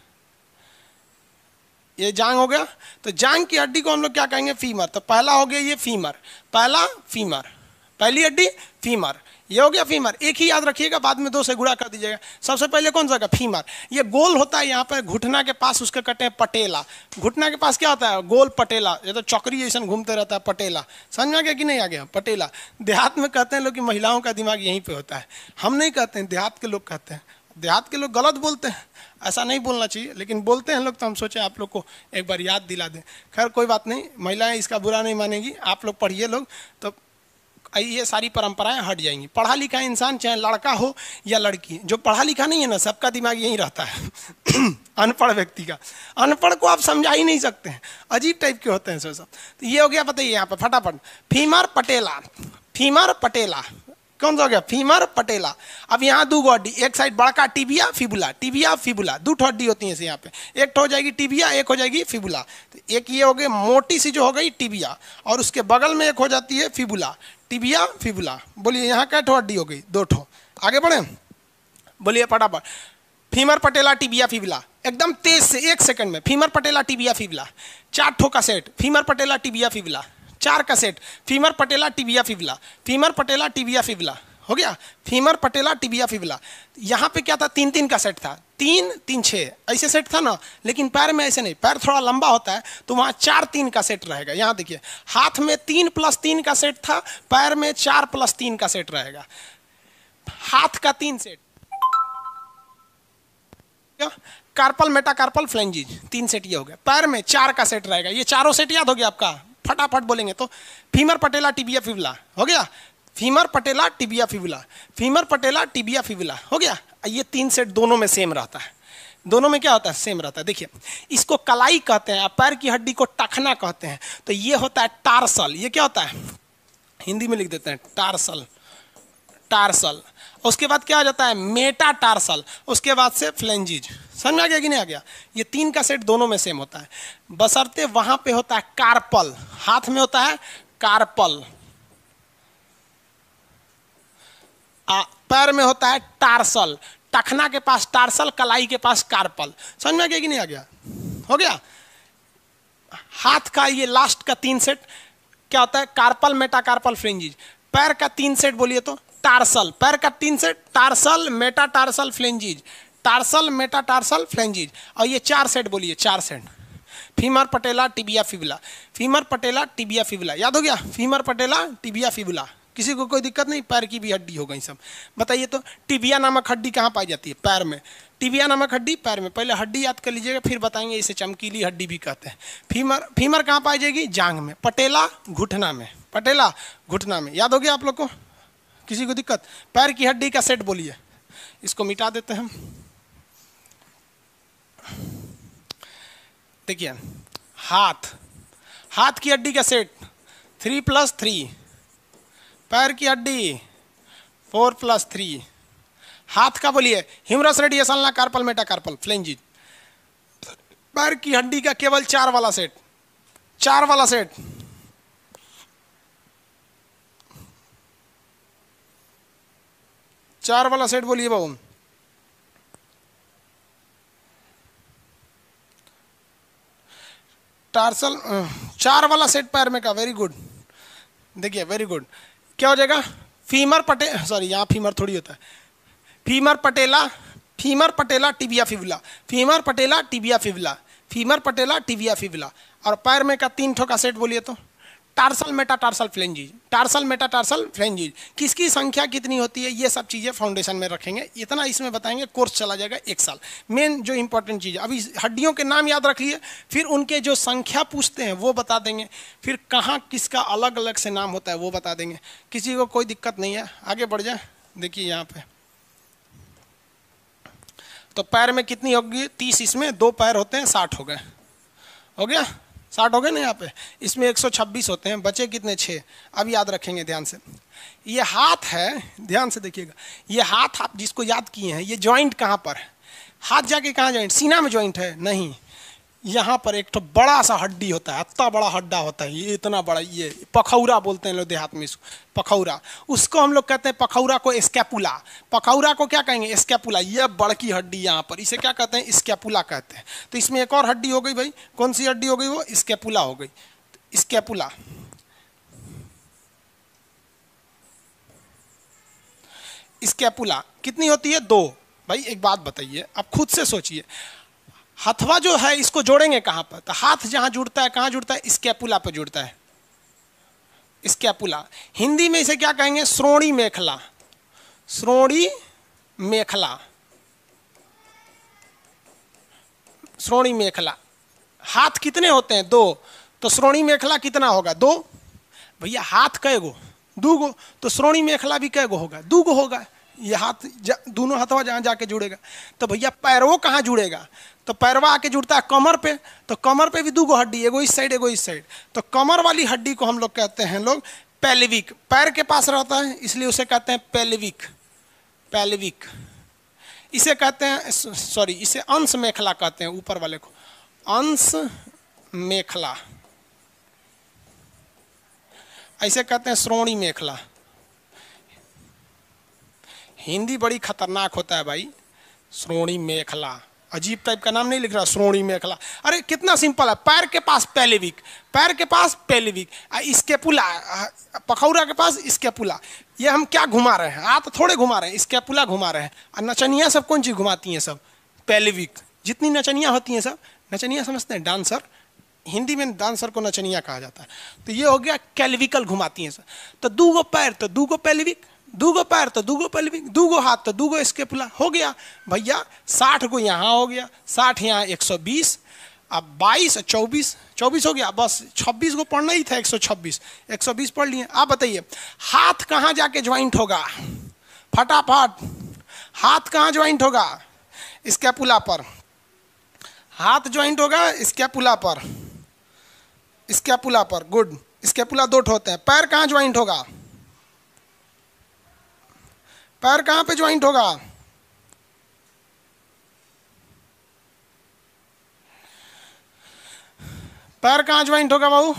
ये जांग हो गया तो जांग की हड्डी को हम लोग क्या कहेंगे फीमर तो पहला हो गया ये फीमर पहला फीमर पहली हड्डी फीमर ये हो गया फीमर एक ही याद रखिएगा बाद में दो से गुड़ा कर दीजिएगा सबसे पहले कौन सा होगा फीमर ये गोल होता है यहाँ पर घुटना के पास उसके कटे हैं पटेला घुटना के पास क्या होता है गोल पटेला ये तो चौकरी जैसा घूमते रहता है पटेला समझ में आ गया कि नहीं आ गया पटेला देहात में कहते हैं लोग कि महिलाओं का दिमाग यहीं पर होता है हम नहीं कहते हैं देहात के लोग कहते हैं देहात के लोग गलत बोलते हैं ऐसा नहीं बोलना चाहिए लेकिन बोलते हैं लोग तो हम सोचे आप लोग को एक बार याद दिला दें खैर कोई बात नहीं महिलाएं इसका बुरा नहीं मानेगी आप लोग पढ़िए लोग तो ये सारी परंपराएं हट जाएंगी पढ़ा लिखा इंसान चाहे लड़का हो या लड़की जो पढ़ा लिखा नहीं है ना सबका दिमाग यहीं रहता है अनपढ़ व्यक्ति का अनपढ़ को आप समझा ही नहीं सकते हैं अजीब टाइप के होते हैं सो सब तो ये हो गया बताइए यहाँ पर फटाफट फीमर पटेला फीमर पटेला कौन सा हो गया फीमर पटेला अब यहाँ दो हड्डी एक साइड बड़का टिबिया फिबुला टिबिया फिबुला दो हड्डी होती है यहाँ पे एक हो जाएगी टिबिया एक हो जाएगी फिबुला तो एक ये हो गई मोटी सी जो हो गई टिबिया और उसके बगल में एक हो जाती है फिबुला टिबिया फिबुला बोलिए यहाँ क्या ठो हड्डी हो गई दो ठो आगे बढ़े बोलिए फटाफट फीमर पटेला टिबिया फिबुला एकदम तेज से एक सेकंड में फीमर पटेला टिबिया फिबुला चार ठो का set femur patella tibia fibula चार का set femur patella tibia fibula femur patella tibia fibula हो गया फीमर पटेला टिबिया फिबला यहाँ पे क्या था तीन तीन का सेट था तीन तीन छः ऐसे सेट था ना लेकिन पैर में ऐसे नहीं पैर थोड़ा लंबा होता है तो वहाँ चार तीन का सेट रहेगा यहाँ देखिए हाथ में तीन प्लस तीन का सेट था पैर में चार प्लस तीन का सेट रहेगा हाथ का तीन set carpal metacarpal phalanges तीन सेट ये हो गया पैर में चार का सेट रहेगा ये चारों सेट याद हो गया आपका फटाफट बोलेंगे तो फीमर पटेला टिबिया फिवला हो गया femur patella tibia fibula femur patella tibia fibula हो गया ये तीन सेट दोनों में सेम रहता है दोनों में क्या होता है सेम रहता है देखिए इसको कलाई कहते हैं पैर की हड्डी को टखना कहते हैं तो ये होता है टारसल ये क्या होता है हिंदी में लिख देते हैं टारसल टारसल उसके बाद क्या आ जाता है मेटा टारसल उसके बाद से फ्लेंजिज समझ में आ गया कि नहीं आ गया ये तीन का सेट दोनों में सेम होता है बसरते वहाँ पे होता है कार्पल हाथ में होता है कार्पल पैर में होता है टार्सल टखना के पास टार्सल कलाई के पास कार्पल समझ में आ गया कि नहीं आ गया हो गया हाथ का ये लास्ट का तीन सेट क्या होता है कार्पल मेटाकार्पल फ्रेंजीज पैर का तीन सेट बोलिए तो टार्सल पैर का तीन set tarsal tarsal phalanges tarsal tarsal phalanges और ये चार सेट बोलिए चार set femur patella tibia fibula femur patella tibia fibula याद हो गया फीमर पटेला टिबिया फिबला किसी को कोई दिक्कत नहीं पैर की भी हड्डी हो गई सब बताइए तो टिबिया नामक हड्डी कहाँ पाई जाती है पैर में टिबिया नामक हड्डी पैर में पहले हड्डी याद कर लीजिएगा फिर बताएंगे इसे चमकीली हड्डी भी कहते हैं फीमर फीमर कहाँ पाई जाएगी जांग में पटेला घुटना में पटेला घुटना में याद हो गया आप लोग को किसी को दिक्कत पैर की हड्डी का सेट बोलिए इसको मिटा देते हैं हम देखिए हाथ हाथ की हड्डी का सेट थ्री प्लस थ्री पैर की हड्डी फोर प्लस थ्री हाथ का बोलिए हिमरस रेडिएशन ना कार्पल मेटा कार्पल फ्लेंजी पैर की हड्डी का केवल चार वाला सेट चार वाला सेट चार वाला सेट बोलिए बाबू टार्सल चार वाला सेट पैर में का वेरी गुड देखिए वेरी गुड क्या हो जाएगा फीमर पटे सॉरी यहाँ फीमर थोड़ी होता है femur patella femur patella tibia fibula femur patella tibia fibula femur patella tibia fibula और पैर में का तीन ठो का सेट बोलिए तो टार्सल मेटाटार्सल फ्लेंजिज टार्सल मेटाटार्सल फ्लेंजिज किसकी संख्या कितनी होती है ये सब चीज़ें फाउंडेशन में रखेंगे इतना इसमें बताएंगे कोर्स चला जाएगा एक साल मेन जो इंपॉर्टेंट चीज़ है अभी हड्डियों के नाम याद रख लिए फिर उनके जो संख्या पूछते हैं वो बता देंगे फिर कहाँ किसका अलग अलग से नाम होता है वो बता देंगे किसी को कोई दिक्कत नहीं है आगे बढ़ जाए देखिए यहाँ पर तो पैर में कितनी होगी तीस इसमें दो पैर होते हैं साठ हो गए हो गया साठ हो गए ना यहाँ पे इसमें 126 होते हैं बचे कितने छः अब याद रखेंगे ध्यान से ये हाथ है ध्यान से देखिएगा ये हाथ आप जिसको याद किए हैं ये जॉइंट कहाँ पर है हाथ जाके कहाँ जॉइंट सीना में जॉइंट है नहीं यहाँ पर एक तो बड़ा सा हड्डी होता है इतना बड़ा हड्डा होता है ये इतना बड़ा ये पखौरा बोलते हैं लोग देहात में इसको पखौरा उसको हम लोग कहते हैं पखौरा को स्कैपुला पखौरा को क्या कहेंगे स्कैपुला ये बड़की हड्डी यहाँ पर इसे क्या कहते हैं स्कैपुला कहते हैं तो इसमें एक और हड्डी हो गई भाई कौन सी हड्डी हो गई वो स्कैपुला हो गई स्कैपुला स्कैपुला कितनी होती है दो भाई एक बात बताइए आप खुद से सोचिए हथवा जो है इसको जोड़ेंगे कहां पर तो हाथ जहां जुड़ता है कहां जुड़ता है स्कैपुला पर जुड़ता है स्कैपुला हिंदी में इसे क्या कहेंगे श्रोणी मेखला श्रोणी मेखला श्रोणी मेखला हाथ कितने होते हैं दो तो श्रोणी मेखला कितना होगा दो भैया हाथ कै गो दू गो तो श्रोणी मेखला भी कै गो होगा दू गो होगा ये हाथ दोनों हथवा जहां जाके जुड़ेगा तो भैया पैरों कहां जुड़ेगा तो पैरवा आके जुड़ता है कमर पे तो कमर पे भी दो गो हड्डी एगो इस साइड एगो इस साइड तो कमर वाली हड्डी को हम लोग कहते हैं लोग पैलविक पैर के पास रहता है इसलिए उसे कहते हैं पैलविक पैलविक इसे कहते हैं सॉरी इसे अंश मेखला कहते हैं ऊपर वाले को अंश मेखला ऐसे कहते हैं श्रोणी मेखला हिंदी बड़ी खतरनाक होता है भाई श्रोणी मेखला अजीब टाइप का नाम नहीं लिख रहा श्रोणी में अखला अरे कितना सिंपल है पैर के पास पहले वीक पैर के पास पहले वीक इसके पुला पखौरा के पास इसके पुला ये हम क्या घुमा रहे हैं हाथ थोड़े घुमा रहे हैं इसके पुला घुमा रहे हैं और नचनिया सब कौन चीज़ घुमाती हैं सब पहले वीक जितनी नचनिया होती हैं सब नचनिया समझते हैं डांसर हिंदी में डांसर को नचनिया कहा जाता है तो ये हो गया कैलविकल घुमाती हैं सर तो दू गो पैर तो दू गो पैलविक दूगो पैर तो दूगो पल्विंग दूगो हाथ तो दूगो स्केपुला हो गया भैया साठ को यहाँ हो गया साठ यहाँ एक सौ बीस अब बाईस चौबीस चौबीस हो गया बस छब्बीस को पढ़ना ही था एक सौ छब्बीस एक सौ बीस पढ़ लिए आप बताइए हाथ कहाँ जाके ज्वाइंट होगा फटाफट हाथ कहाँ ज्वाइंट होगा स्केपुला पर हाथ ज्वाइंट होगा स्केपुला पर स्केपुला पर गुड स्केपुला दो होते हैं पैर कहाँ ज्वाइंट होगा पैर कहां पे ज्वाइंट होगा पैर कहां ज्वाइंट होगा बाबू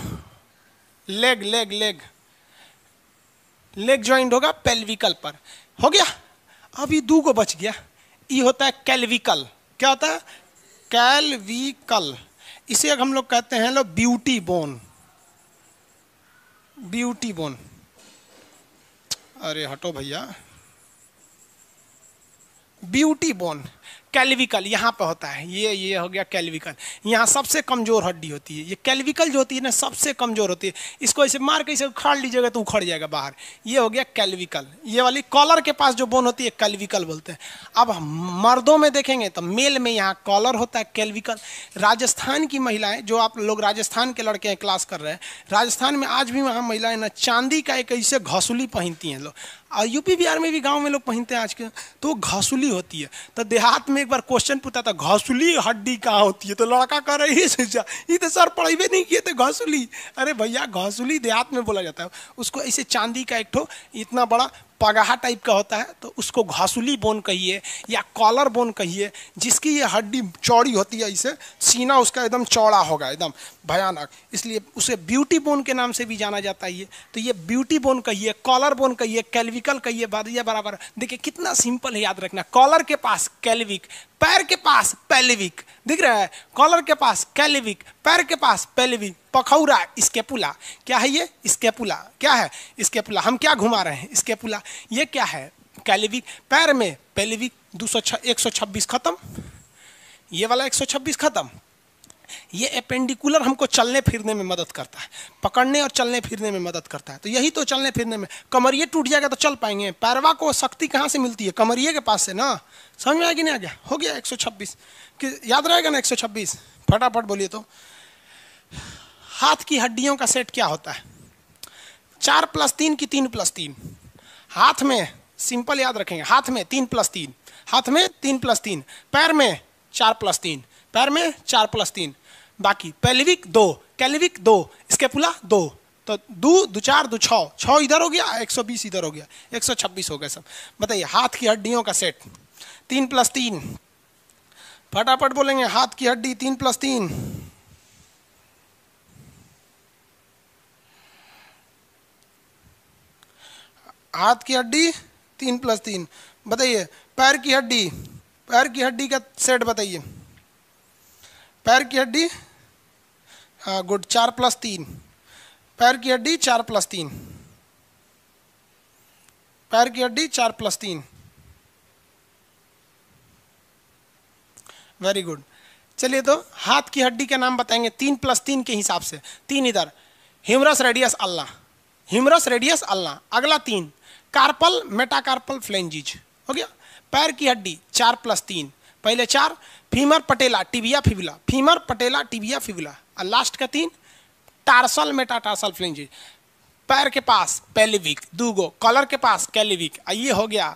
leg leg leg leg joint होगा पेल्विकल पर हो गया अब ये दू को बच गया ये होता है कैल्विकल क्या होता है कैल्विकल इसे हम लोग कहते हैं लो ब्यूटी बोन ब्यूटी बोन अरे हटो भैया ब्यूटी बोन कैलविकल यहाँ पे होता है ये ये हो गया कैलविकल यहाँ सबसे कमजोर हड्डी होती है ये कैलविकल जो होती है ना सबसे कमजोर होती है इसको ऐसे मार के इसे उखाड़ लीजिएगा तो उखड़ जाएगा बाहर ये हो गया कैलविकल ये वाली कॉलर के पास जो बोन होती है कैलविकल बोलते हैं अब मर्दों में देखेंगे तो मेल में यहाँ कॉलर होता है कैलविकल राजस्थान की महिलाएं जो आप लोग राजस्थान के लड़के हैं क्लास कर रहे हैं राजस्थान में आज भी वहाँ महिलाएं ना चांदी का एक ऐसे घसुली पहनती हैं लोग और यूपी बिहार में भी गांव में लोग पहनते हैं आज के तो घासुली होती है तो देहात में एक बार क्वेश्चन पूछा था घासुली हड्डी कहाँ होती है तो लड़का कह रहे है सोचा ये तो सर पढ़ेबे नहीं किए थे घासुली अरे भैया घासुली देहात में बोला जाता है उसको ऐसे चांदी का एक ठो इतना बड़ा पगहा टाइप का होता है तो उसको घासुली बोन कहिए या कॉलर बोन कहिए जिसकी ये हड्डी चौड़ी होती है इसे सीना उसका एकदम चौड़ा होगा एकदम भयानक इसलिए उसे ब्यूटी बोन के नाम से भी जाना जाता है ये तो ये ब्यूटी बोन कहिए कॉलर बोन कहिए कैलविकल कहिए बाधिया बराबर देखिए कितना सिंपल है याद रखना कॉलर के पास कैल्विक पैर के पास पैलविक दिख रहा है कॉलर के पास कैलिविक पैर के पास पेलिविक पखौरा स्केपुला क्या है ये स्केपुला क्या है स्केपुला हम क्या घुमा रहे हैं स्केपुला ये क्या है कैलिविक पैर में पेलिविक दो सौ एक सौ छब्बीस खत्म ये वाला एक सौ छब्बीस खत्म ये अपेंडिकुलर हमको चलने फिरने में मदद करता है पकड़ने और चलने फिरने में मदद करता है तो यही तो चलने फिरने में कमरिए टूट जाएगा तो चल पाएंगे पैरवा को शक्ति कहाँ से मिलती है कमरिए के पास से ना समझ में आएगी नहीं आ गया हो गया 126 कि याद रहेगा ना 126 फटाफट बोलिए तो हाथ की हड्डियों का सेट क्या होता है चार प्लस तीन की तीन प्लस तीन हाथ में सिंपल याद रखेंगे हाथ में तीन प्लस तीन हाथ में तीन प्लस तीन पैर में चार प्लस तीन पैर में चार प्लस तीन बाकी पेल्विक दो कैलिविक दो स्केपुला दो तो दो दो चार दो छः छः इधर हो गया 120 इधर हो गया 126 हो गया सब बताइए हाथ की हड्डियों का सेट तीन प्लस तीन फटाफट बोलेंगे हाथ की हड्डी तीन प्लस तीन हाथ की हड्डी तीन प्लस तीन बताइए पैर की हड्डी पैर की हड्डी का सेट बताइए पैर की हड्डी हाँ, गुड चार प्लस तीन पैर की हड्डी चार प्लस तीन पैर की हड्डी चार प्लस तीन वेरी गुड चलिए तो हाथ की हड्डी के नाम बताएंगे तीन प्लस तीन के हिसाब से तीन इधर हिमरस रेडियस अल्लाह हिमरस रेडियस अल्लाह अगला तीन कार्पल मेटाकार्पल फ्लेंजिज हो गया पैर की हड्डी चार प्लस तीन पहले चार femur patella tibia fibula femur patella tibia fibula और लास्ट का तीन टार्सल मेटाटार्सल फ्लेंजिस पैर के पास पेलिविक दूगो कॉलर के पास कैलिविक ये हो गया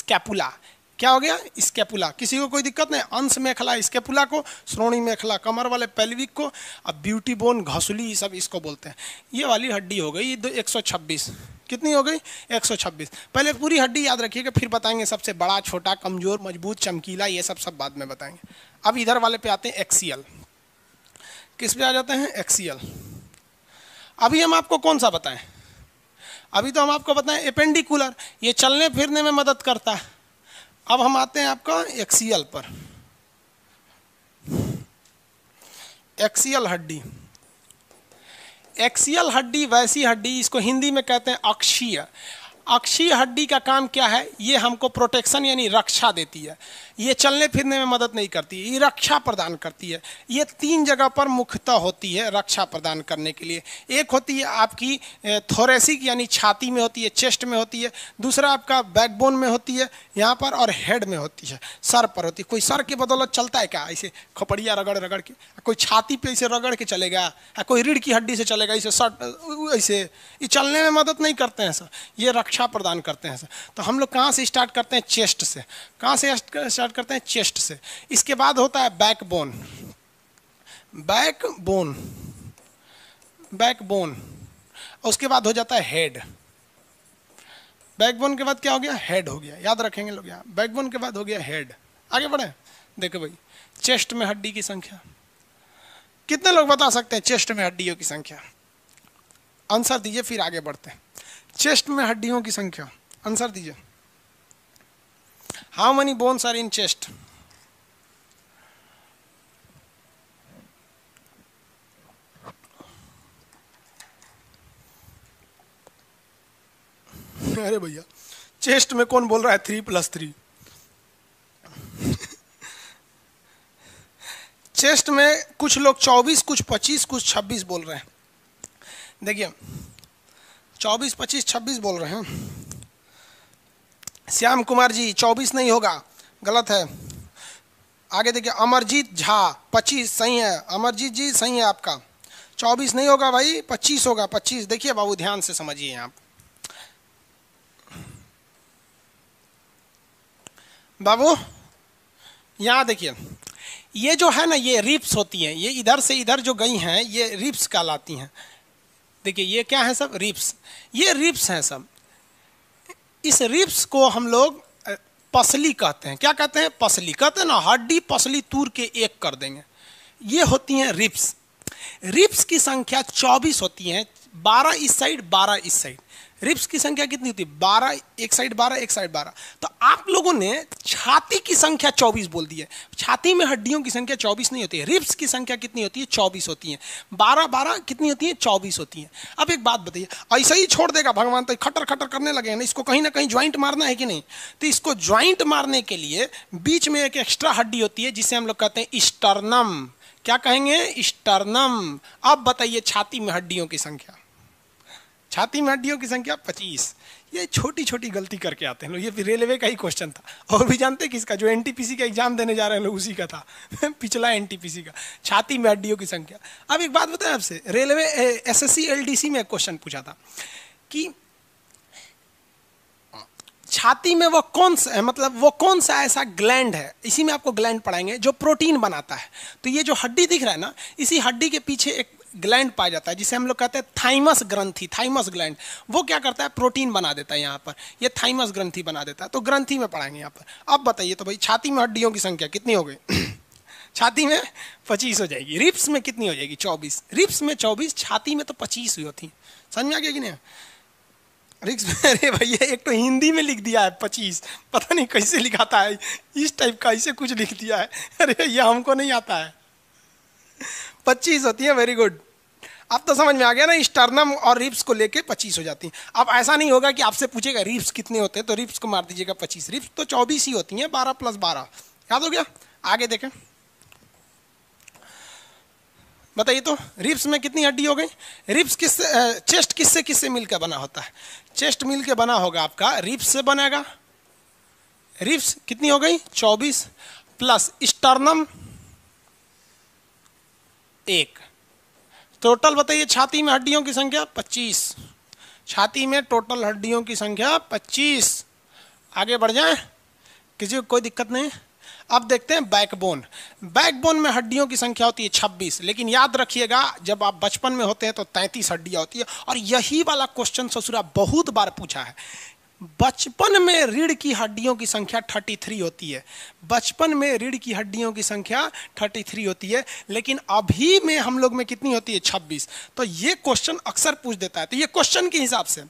स्कैपुला क्या हो गया स्केपुला किसी को कोई दिक्कत नहीं अंश में स्केपुला को श्रोणी में कमर वाले पेल्विक को अब ब्यूटी बोन घसुली सब इसको बोलते हैं ये वाली हड्डी हो गई दो एक कितनी हो गई 126 पहले पूरी हड्डी याद रखिएगा फिर बताएंगे सबसे बड़ा छोटा कमजोर मजबूत चमकीला ये सब सब बाद में बताएंगे अब इधर वाले पे आते हैं एक्सीएल किस पे आ जाते हैं एक्सीएल अभी हम आपको कौन सा बताएं अभी तो हम आपको बताएं एपेंडिकुलर ये चलने फिरने में मदद करता है अब हम आते हैं आपका एक्सीएल पर एक्सीएल हड्डी एक्सीएल हड्डी वैसी हड्डी इसको हिंदी में कहते हैं अक्षीय अक्षीय हड्डी का काम क्या है ये हमको प्रोटेक्शन यानी रक्षा देती है ये चलने फिरने में मदद नहीं करती ये रक्षा प्रदान करती है ये तीन जगह पर मुख्यतः होती है रक्षा प्रदान करने के लिए एक होती है आपकी थोरेसिक यानी छाती में होती है चेस्ट में होती है दूसरा आपका बैकबोन में होती है यहाँ पर और हेड में होती है सर पर होती है कोई सर के बदौलत चलता है क्या ऐसे खपड़िया रगड़ रगड़ के कोई छाती पे ऐसे रगड़ के चलेगा कोई रीढ़ की हड्डी से चलेगा इसे सर ऐसे ये चलने में मदद नहीं करते हैं सर ये रक्षा प्रदान करते हैं सर तो हम लोग कहाँ से स्टार्ट करते हैं चेस्ट से कहाँ से स्टार्ट करते हैं चेस्ट से इसके बाद होता है back bone back bone back bone उसके बाद हो जाता है हेड बैकबोन के बाद क्या हो गया हेड हो गया याद रखेंगे लोग यहाँ बैकबोन के बाद हो गया हेड आगे बढ़े देखो भाई चेस्ट में हड्डी की संख्या कितने लोग बता सकते हैं चेस्ट में हड्डियों की संख्या आंसर दीजिए फिर आगे बढ़ते हैं चेस्ट में हड्डियों की संख्या आंसर दीजिए How many bones are in chest? अरे भैया चेस्ट में कौन बोल रहा है थ्री प्लस थ्री चेस्ट में कुछ लोग चौबीस कुछ पच्चीस कुछ छब्बीस बोल रहे हैं देखिए चौबीस पच्चीस छब्बीस बोल रहे हैं श्याम कुमार जी चौबीस नहीं होगा गलत है आगे देखिए अमरजीत झा पच्चीस सही है अमरजीत जी सही है आपका चौबीस नहीं होगा भाई पच्चीस होगा पच्चीस देखिए बाबू ध्यान से समझिए आप बाबू यहाँ देखिए ये जो है ना ये रिप्स होती हैं ये इधर से इधर जो गई हैं ये रिप्स कहलाती हैं देखिए ये क्या है सब रिप्स ये रिप्स हैं सब इस रिप्स को हम लोग पसली कहते हैं क्या कहते हैं पसली कहते हैं ना हड्डी पसली तूर के एक कर देंगे ये होती हैं रिप्स रिप्स की संख्या 24 होती हैं 12 इस साइड 12 इस साइड रिप्स की संख्या कितनी होती है बारह एक साइड बारह एक साइड बारह तो आप लोगों ने छाती की संख्या चौबीस बोल दी है छाती में हड्डियों की संख्या चौबीस नहीं होती है रिप्स की संख्या कितनी होती है चौबीस होती है बारह बारह कितनी होती है चौबीस होती है अब एक बात बताइए ऐसा ही छोड़ देगा भगवान तो खटर खटर करने लगे ना इसको कहीं ना कहीं ज्वाइंट मारना है कि नहीं तो इसको ज्वाइंट मारने के लिए बीच में एक एक्स्ट्रा हड्डी होती है जिसे हम लोग कहते हैं स्टर्नम क्या कहेंगे स्टर्नम अब बताइए छाती में हड्डियों की संख्या छाती में हड्डियों की संख्या पच्चीस ये छोटी छोटी गलती करके आते हैं लोग ये भी रेलवे का ही क्वेश्चन था और भी जानते किसका जो एनटीपीसी का एग्जाम देने जा रहे हैं लोग उसी का था पिछला एनटीपीसी का छाती में हड्डियों की संख्या अब एक बात बताएं आपसे रेलवे एस एसएससी सी में एक क्वेश्चन पूछा था कि छाती में वो कौन सा मतलब वो कौन सा ऐसा ग्लैंड है इसी में आपको ग्लैंड पढ़ाएंगे जो प्रोटीन बनाता है तो ये जो हड्डी दिख रहा है ना इसी हड्डी के पीछे एक ग्लैंड पाया जाता है जिसे हम लोग कहते हैं थाइमस ग्रंथि थाइमस ग्लैंड वो क्या करता है प्रोटीन बना देता है यहाँ पर ये थाइमस ग्रंथि बना देता है तो ग्रंथि में पढ़ाएंगे यहाँ पर अब बताइए तो भाई छाती में हड्डियों की संख्या कितनी हो गई छाती में पच्चीस हो जाएगी रिप्स में कितनी हो जाएगी चौबीस रिप्स में चौबीस छाती में तो पच्चीस हुई होती समझ में आ गया कि नहीं रिप्स में अरे भैया एक तो हिंदी में लिख दिया है पच्चीस पता नहीं कैसे लिखाता है इस टाइप का ऐसे कुछ लिख दिया है अरे भैया हमको नहीं आता है पच्चीस होती है वेरी गुड अब तो समझ में आ गया ना स्टर्नम और रिप्स को लेके पच्चीस हो जाती हैं अब ऐसा नहीं होगा कि आपसे पूछेगा रिप्स कितने होते हैं तो रिप्स को मार दीजिएगा पच्चीस रिप्स तो चौबीस ही होती हैं बारह प्लस बारह याद हो गया आगे देखें बताइए तो रिप्स में कितनी हड्डी हो गई रिप्स किस चेस्ट किससे किससे मिलकर बना होता है चेस्ट मिलकर बना होगा आपका रिप्स से बनेगा रिप्स कितनी हो गई चौबीस प्लस स्टर्नम एक टोटल बताइए छाती में हड्डियों की संख्या पच्चीस छाती में टोटल हड्डियों की संख्या पच्चीस आगे बढ़ जाए किसी को कोई दिक्कत नहीं अब देखते हैं बैकबोन बैकबोन में हड्डियों की संख्या होती है 26 लेकिन याद रखिएगा जब आप बचपन में होते हैं तो 33 हड्डियां होती है और यही वाला क्वेश्चन ससुरा बहुत बार पूछा है बचपन में रीढ़ की हड्डियों की संख्या 33 होती है बचपन में रीढ़ की हड्डियों की संख्या 33 होती है लेकिन अभी में हम लोग में कितनी होती है 26 तो ये क्वेश्चन अक्सर पूछ देता है तो ये क्वेश्चन के हिसाब से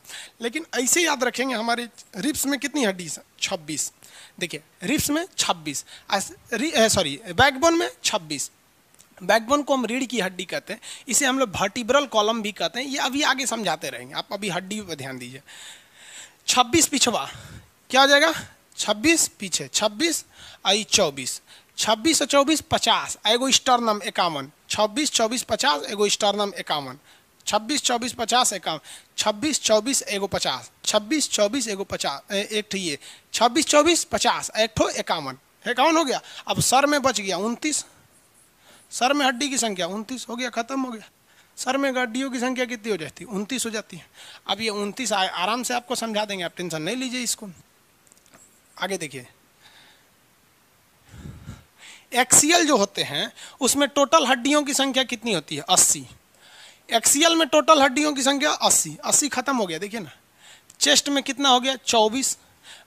लेकिन ऐसे याद रखेंगे हमारे रिप्स में कितनी हड्डी छब्बीस देखिए रिप्स में छब्बीस सॉरी बैकबोन में छब्बीस बैकबोन को हम रीढ़ की हड्डी कहते हैं इसे हम लोग वर्टिब्रल कॉलम भी कहते हैं ये अभी आगे समझाते रहेंगे आप अभी हड्डी पर ध्यान दीजिए छब्बीस पिछवा क्या आ जाएगा छब्बीस पीछे छब्बीस आई चौबीस छब्बीस और चौबीस पचास एगो स्टर्नम इक्यावन छब्बीस चौबीस पचास एगो स्टर्नम इक्यावन छब्बीस चौबीस पचास इक्यावन छब्बीस चौबीस एगो पचास छब्बीस चौबीस एगो पचास एक ये छब्बीस चौबीस पचास एक ठो इक्यावन इक्यावन हो गया अब सर में बच गया उनतीस सर में हड्डी की संख्या उनतीस हो गया खत्म हो गया सर में गाड़ियों की संख्या कितनी हो जाती है उनतीस हो जाती है अब ये उनतीस आराम से आपको समझा देंगे आप टेंशन नहीं लीजिए इसको आगे देखिए एक्सीएल जो होते हैं उसमें टोटल हड्डियों की संख्या कितनी होती है अस्सी एक्सीएल में टोटल हड्डियों की संख्या अस्सी अस्सी खत्म हो गया देखिए ना चेस्ट में कितना हो गया चौबीस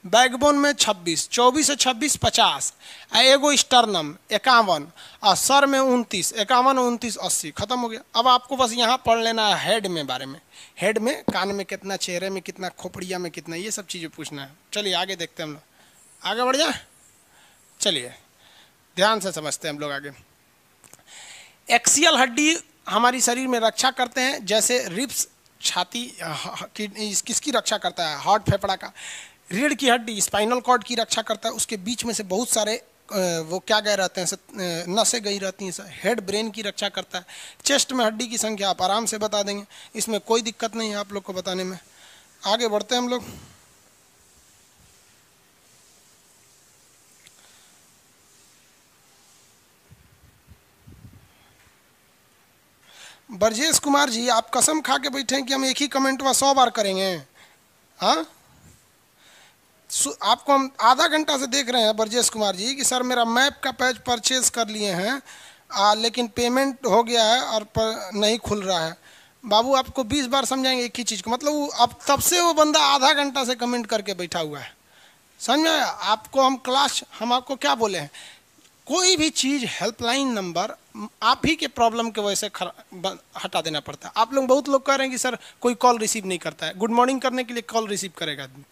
बैकबोन में 26 24 से 26 पचास आ एगो स्टर्नम इक्यावन और सर में 29 इक्यावन उनतीस अस्सी खत्म हो गया अब आपको बस यहाँ पढ़ लेना है हेड में बारे में हेड में कान में कितना चेहरे में कितना खोपड़िया में कितना ये सब चीज़ें पूछना है चलिए आगे देखते हैं हम लोग आगे बढ़ जाए चलिए ध्यान से समझते हैं हम लोग आगे एक्सियल हड्डी हमारी शरीर में रक्षा करते हैं जैसे रिप्स छाती किसकी रक्षा करता है हार्ट फेफड़ा का रीढ़ की हड्डी स्पाइनल कॉर्ड की रक्षा करता है उसके बीच में से बहुत सारे वो क्या गए रहते हैं नसें गई रहती हैं हेड ब्रेन की रक्षा करता है चेस्ट में हड्डी की संख्या आप आराम से बता देंगे इसमें कोई दिक्कत नहीं है आप लोग को बताने में आगे बढ़ते हैं हम लोग ब्रजेश कुमार जी आप कसम खा के बैठे हैं कि हम एक ही कमेंट व सौ बार करेंगे हाँ आपको हम आधा घंटा से देख रहे हैं ब्रजेश कुमार जी कि सर मेरा मैप का पैज परचेज कर लिए हैं आ, लेकिन पेमेंट हो गया है और पर नहीं खुल रहा है बाबू आपको बीस बार समझाएंगे एक ही चीज़ को मतलब वो अब तब से वो बंदा आधा घंटा से कमेंट करके बैठा हुआ है समझ में आया आपको हम क्लास हम आपको क्या बोले हैं कोई भी चीज़ हेल्पलाइन नंबर आप ही के प्रॉब्लम के वजह से हटा देना पड़ता है आप लोग बहुत लोग कह रहे हैं कि सर कोई कॉल रिसीव नहीं करता है गुड मॉर्निंग करने के लिए कॉल रिसीव करेगा आदमी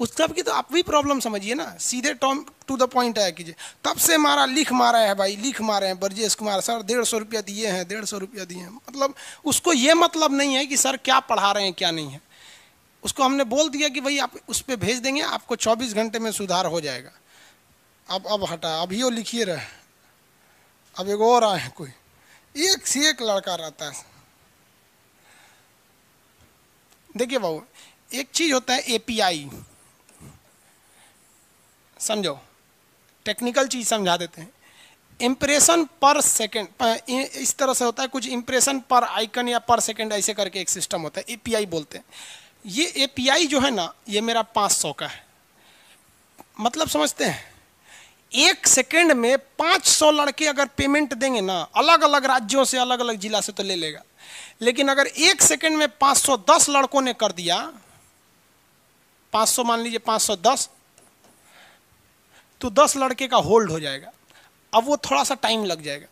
उसका भी की तो आप भी प्रॉब्लम समझिए ना सीधे टॉम टू द पॉइंट आया कीजिए तब से मारा लिख मारा है भाई लिख मारे हैं ब्रजेश कुमार सर डेढ़ सौ रुपया दिए हैं डेढ़ सौ रुपया दिए हैं मतलब उसको ये मतलब नहीं है कि सर क्या पढ़ा रहे हैं क्या नहीं है उसको हमने बोल दिया कि भाई आप उस पर भेज देंगे आपको चौबीस घंटे में सुधार हो जाएगा अब अब हटा अभी वो लिखिए रहे अब एक और आए हैं कोई एक से एक लड़का रहता है देखिए बाबू एक चीज़ होता है एपीआई समझो टेक्निकल चीज़ समझा देते हैं इम्प्रेशन पर सेकंड इस तरह से होता है कुछ इम्प्रेशन पर आइकन या पर सेकंड ऐसे करके एक सिस्टम होता है एपीआई बोलते हैं ये एपीआई जो है ना ये मेरा 500 का है मतलब समझते हैं एक सेकंड में 500 लड़के अगर पेमेंट देंगे ना अलग अलग राज्यों से अलग अलग जिला से तो ले लेगा लेकिन अगर एक सेकेंड में पाँच लड़कों ने कर दिया पाँच मान लीजिए पाँच तो दस लड़के का होल्ड हो जाएगा अब वो थोड़ा सा टाइम लग जाएगा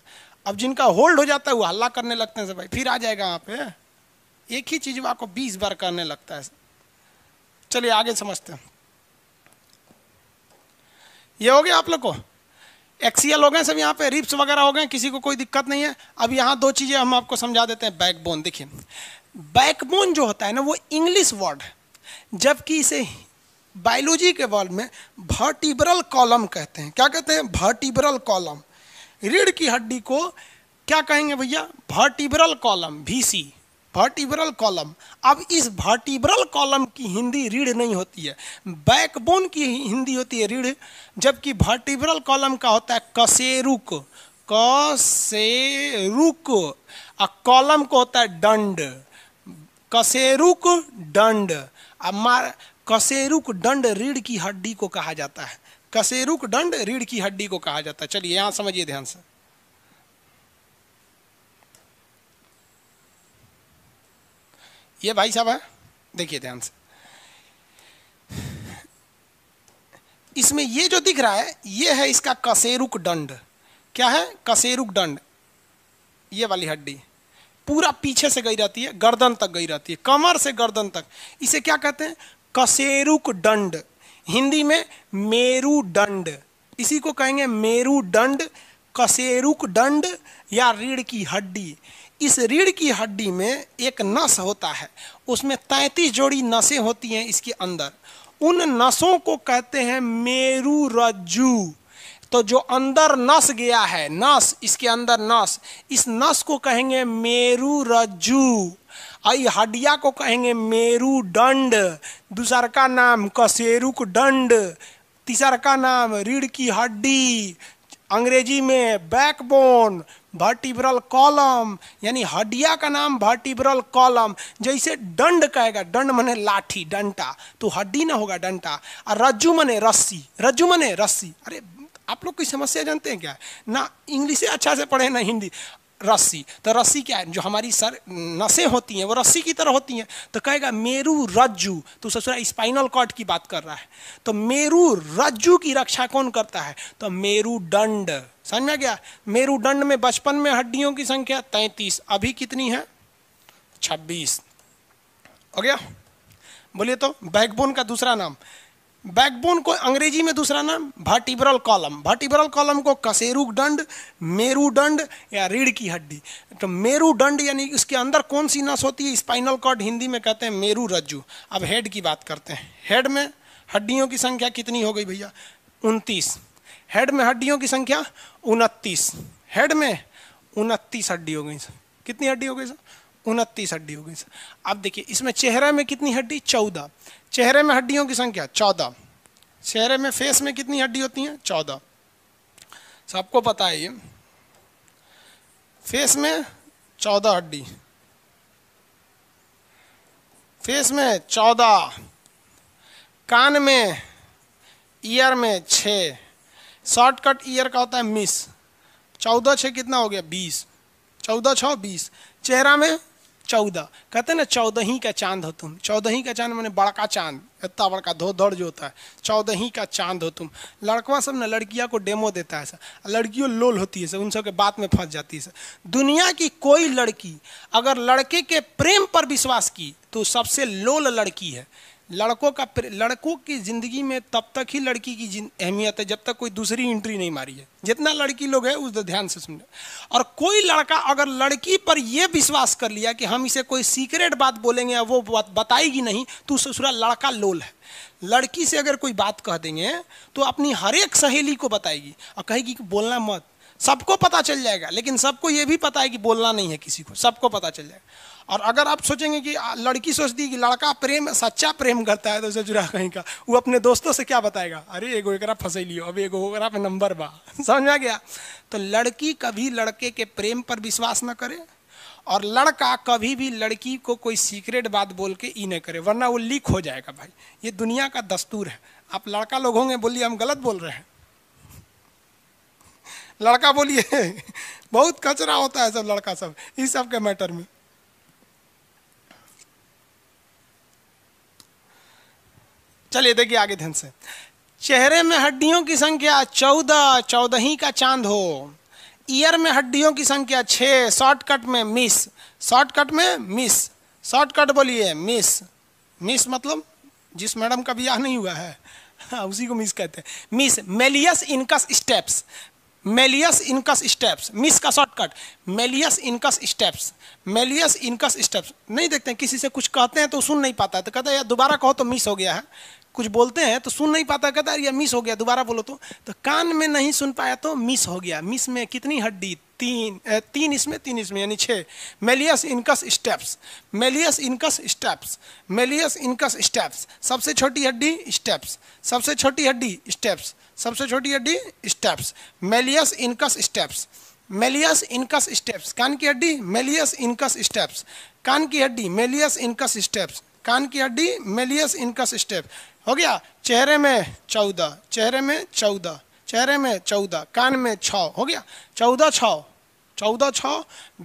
अब जिनका होल्ड हो जाता है वो हल्ला करने लगते हैं सब भाई फिर आ जाएगा वहाँ पे एक ही चीज़ आपको बीस बार करने लगता है चलिए आगे समझते हैं ये हो गया आप लोग को एक्सीएल हो गए सब यहाँ पे रिप्स वगैरह हो गए किसी को कोई दिक्कत नहीं है अब यहाँ दो चीज़ें हम आपको समझा देते हैं बैकबोन देखिए बैकबोन जो होता है ना वो इंग्लिश वर्ड है जबकि इसे बायोलॉजी के वर्ल्ड में भर्टिब्रल कॉलम कहते हैं क्या कहते हैं भर्टिब्रल कॉलम रीढ़ की हड्डी को क्या कहेंगे भैया भर्टिब्रल कॉलम भीसी भर्टिब्रल कॉलम अब इस वर्टिब्रल कॉलम की हिंदी रीढ़ नहीं होती है बैकबोन की हिंदी होती है रीढ़ जबकि वर्टिब्रल कॉलम का होता है कसेरुक कसेरुक और कॉलम को होता है दंड कसेरुक दंड अब मार कसेरुक दंड रीढ़ की हड्डी को कहा जाता है कसेरुक दंड रीढ़ की हड्डी को कहा जाता है चलिए यहां समझिए ध्यान से ये भाई साहब है देखिए ध्यान से इसमें ये जो दिख रहा है ये है इसका कसेरुक दंड क्या है कसेरुक दंड ये वाली हड्डी पूरा पीछे से गई रहती है गर्दन तक गई रहती है कमर से गर्दन तक इसे क्या कहते हैं कसेरुक दंड हिंदी में दंड इसी को कहेंगे दंड कसेरुक दंड या रीढ़ की हड्डी इस रीढ़ की हड्डी में एक नस होता है उसमें तैंतीस जोड़ी नसें होती हैं इसके अंदर उन नसों को कहते हैं मेरु रज्जू तो जो अंदर नस गया है नस इसके अंदर नस इस नस को कहेंगे मेरु रज्जू आई हड्डिया को कहेंगे मेरु दंड दूसर का नाम कसेरुक दंड तीसर का नाम रीढ़ की हड्डी अंग्रेजी में बैकबोन वर्टिब्रल कॉलम यानी हड्डिया का नाम वर्टिब्रल कॉलम जैसे डंड कहेगा डंड मने लाठी डंटा तो हड्डी ना होगा डंटा और रज्जू मने रस्सी रज्जू मने रस्सी अरे आप लोग की समस्या जानते हैं क्या ना इंग्लिश अच्छा से पढ़े ना हिंदी रस्सी तो रस्सी क्या है जो हमारी सर नसें होती हैं वो रस्सी की तरह होती हैं तो कहेगा मेरू रज्जू तो ससुरा स्पाइनल कॉर्ड की बात कर रहा है तो मेरू रज्जू की रक्षा कौन करता है तो मेरू दंड समझ में गया मेरू दंड में बचपन में हड्डियों की संख्या तैंतीस अभी कितनी है छब्बीस हो गया बोलिए तो बैकबोन का दूसरा नाम बैकबोन को अंग्रेजी में दूसरा नाम भाटीब्रल कॉलम भाटीब्रल कॉलम को कसेरुदंड मेरुदंड या रीढ़ की हड्डी तो मेरुदंड यानी उसके अंदर कौन सी नस होती है स्पाइनल कॉर्ड हिंदी में कहते हैं मेरु रज्जु अब हेड की बात करते हैं हेड में हड्डियों की संख्या कितनी हो गई भैया उनतीस हेड में हड्डियों की संख्या उनतीस हेड में उनतीस हड्डी हो गई सर कितनी हड्डी हो गई सर उनतीस हड्डी हो गई सर अब देखिए इसमें चेहरा में कितनी हड्डी चौदह चेहरे में हड्डियों की संख्या चौदह चेहरे में फेस में कितनी हड्डी होती हैं चौदह सबको पता है ये फेस में चौदह हड्डी फेस में चौदह कान में ईयर में छ शॉर्टकट ईयर का होता है मिस चौदह छः कितना हो गया बीस चौदह छः बीस चेहरा में चौदह कहते हैं ना चौदह ही का चांद हो तुम चौदह ही का चांद मैंने बड़का चांद इतना बड़का धो धड़ जो होता है चौदह ही का चांद हो तुम लड़कवा सब ना लड़किया को डेमो देता है सर लड़कियों लोल होती है सर उन सब के बात में फंस जाती है सर दुनिया की कोई लड़की अगर लड़के के प्रेम पर विश्वास की तो सबसे लोल लड़की है लड़कों का लड़कों की ज़िंदगी में तब तक ही लड़की की अहमियत है जब तक कोई दूसरी इंट्री नहीं मारी है जितना लड़की लोग है उस ध्यान से सुन और कोई लड़का अगर लड़की पर यह विश्वास कर लिया कि हम इसे कोई सीक्रेट बात बोलेंगे या वो बात बताएगी नहीं तो ससुरा लड़का लोल है लड़की से अगर कोई बात कह देंगे तो अपनी हर एक सहेली को बताएगी और कहेगी कि बोलना मत सबको पता चल जाएगा लेकिन सबको ये भी पता है कि बोलना नहीं है किसी को सबको पता चल जाएगा और अगर आप सोचेंगे कि लड़की सोच दी कि लड़का प्रेम सच्चा प्रेम करता है तो उसे जुरा कहीं का वो अपने दोस्तों से क्या बताएगा अरे एगो एक फंसे लियो अब एगो एक पे नंबर बा समझ आ गया तो लड़की कभी लड़के के प्रेम पर विश्वास न करे और लड़का कभी भी लड़की को कोई सीक्रेट बात बोल के ई नहीं करे वरना वो लीक हो जाएगा भाई ये दुनिया का दस्तूर है आप लड़का लोग होंगे बोलिए हम गलत बोल रहे हैं लड़का बोलिए बहुत कचरा होता है सब लड़का सब इस सब के मैटर में चलिए देखिए आगे ध्यान से चेहरे में हड्डियों की संख्या चौदह चौदह ही का चांद हो ईयर में हड्डियों की संख्या छः शॉर्टकट में मिस शॉर्टकट में मिस शॉर्टकट बोलिए मिस मिस मतलब जिस मैडम का ब्याह नहीं हुआ है हाँ उसी को मिस कहते हैं miss malleus incus stapes malleus incus stapes miss का shortcut malleus incus stapes malleus incus stapes नहीं देखते हैं किसी से कुछ कहते हैं तो सुन नहीं पाता है तो कहते हैं यार दोबारा कहो तो मिस हो गया है कुछ बोलते हैं तो सुन नहीं पाता कहता यार मिस हो गया दोबारा बोलो तो तो कान में नहीं सुन पाया तो मिस हो गया मिस में कितनी हड्डी तीन तीन इसमें तीन इसमें यानी छः malleus incus stapes malleus incus stapes malleus incus stapes सबसे छोटी हड्डी स्टेप्स सबसे छोटी हड्डी स्टेप्स सबसे छोटी हड्डी stapes malleus incus stapes malleus incus stapes कान की हड्डी मेलियस इनकस स्टेप्स कान की हड्डी मेलियस इनकस स्टेप्स कान की हड्डी मेलियस इनकस स्टेप्स हो गया चेहरे में चौदह चेहरे में चौदह चेहरे में चौदह कान में छ हो गया चौदह छ चौदह छ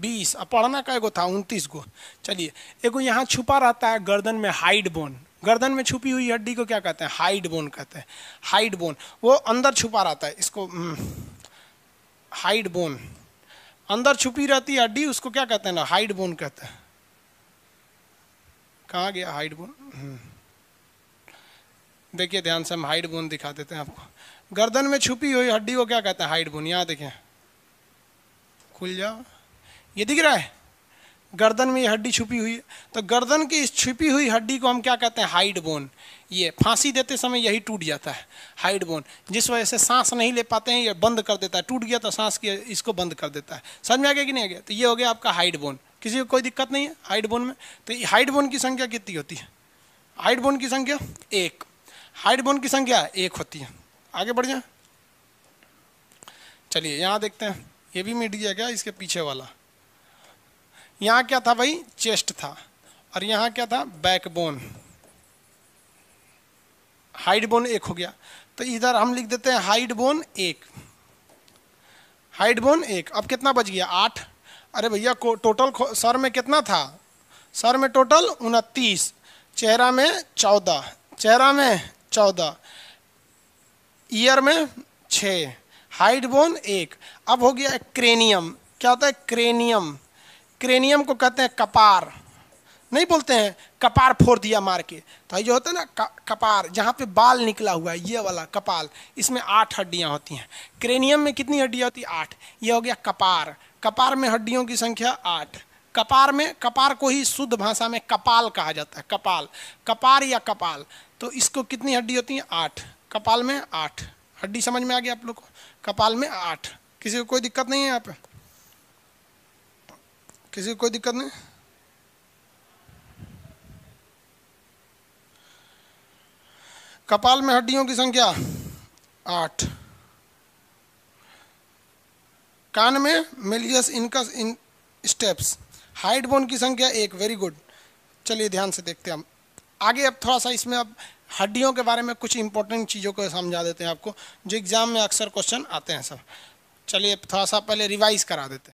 बीस अब पढ़ना का एगो था उनतीस गो चलिए एगो यहाँ छुपा रहता है गर्दन में हाइड बोन गर्दन में छुपी हुई हड्डी को क्या कहते हैं हाइड बोन कहते हैं हाइड बोन वो अंदर छुपा रहता है इसको हाइड हम्म, बोन अंदर छुपी रहती हड्डी उसको क्या कहते हैं ना हाइड बोन कहते हैं कहाँ गया हाइड हम्म। बोन देखिए ध्यान से हम हाइड बोन दिखा देते हैं आपको गर्दन में छुपी हुई हड्डी को क्या कहते हैं हाइड बोन यहाँ देखें खुल जाओ ये दिख रहा है गर्दन में ये हड्डी छुपी हुई है तो गर्दन की इस छुपी हुई हड्डी को हम क्या कहते हैं हाइड बोन ये फांसी देते समय यही टूट जाता है हाइड बोन जिस वजह से सांस नहीं ले पाते हैं ये बंद कर देता है टूट गया तो सांस की इसको बंद कर देता है समझ में आ गया कि नहीं आ गया तो ये हो गया आपका हाइड बोन किसी को कोई दिक्कत नहीं है हाइड बोन में तो हाइड बोन की संख्या कितनी होती है हाइड बोन की संख्या एक बोन की संख्या एक होती है आगे बढ़ जाए चलिए यहाँ देखते हैं ये भी मिट गया क्या इसके पीछे वाला यहाँ क्या था भाई चेस्ट था और यहाँ क्या था बैकबोन हाइड बोन एक हो गया तो इधर हम लिख देते हैं हाइड बोन एक हाइड बोन एक अब कितना बच गया आठ अरे भैया को टोटल सर में कितना था सर में टोटल उनतीस चेहरा में चौदह चेहरा में चौदह ईयर में छ हाइट बोन एक अब हो गया क्रेनियम क्या होता है क्रेनियम क्रेनियम को कहते हैं कपार नहीं बोलते हैं कपार फोड़ दिया मार के तो ये होता है ना कपार जहाँ पे बाल निकला हुआ है ये वाला कपाल इसमें आठ हड्डियाँ होती हैं क्रेनियम में कितनी हड्डियाँ होती आठ ये हो गया कपार कपार में हड्डियों की संख्या आठ कपार में कपार को ही शुद्ध भाषा में कपाल कहा जाता है कपाल कपार या कपाल तो इसको कितनी हड्डी होती है आठ कपाल में आठ हड्डी समझ में आ गया आप लोग को कपाल में आठ किसी को कोई दिक्कत नहीं है यहाँ पे किसी को कोई दिक्कत नहीं कपाल में हड्डियों की संख्या आठ कान में मिलियस इनकस इन स्टेप्स हाइट बोन की संख्या एक वेरी गुड चलिए ध्यान से देखते हैं हम आगे अब थोड़ा सा इसमें अब हड्डियों के बारे में कुछ इंपॉर्टेंट चीज़ों को समझा देते हैं आपको जो एग्ज़ाम में अक्सर क्वेश्चन आते हैं सर चलिए थोड़ा सा पहले रिवाइज करा देते हैं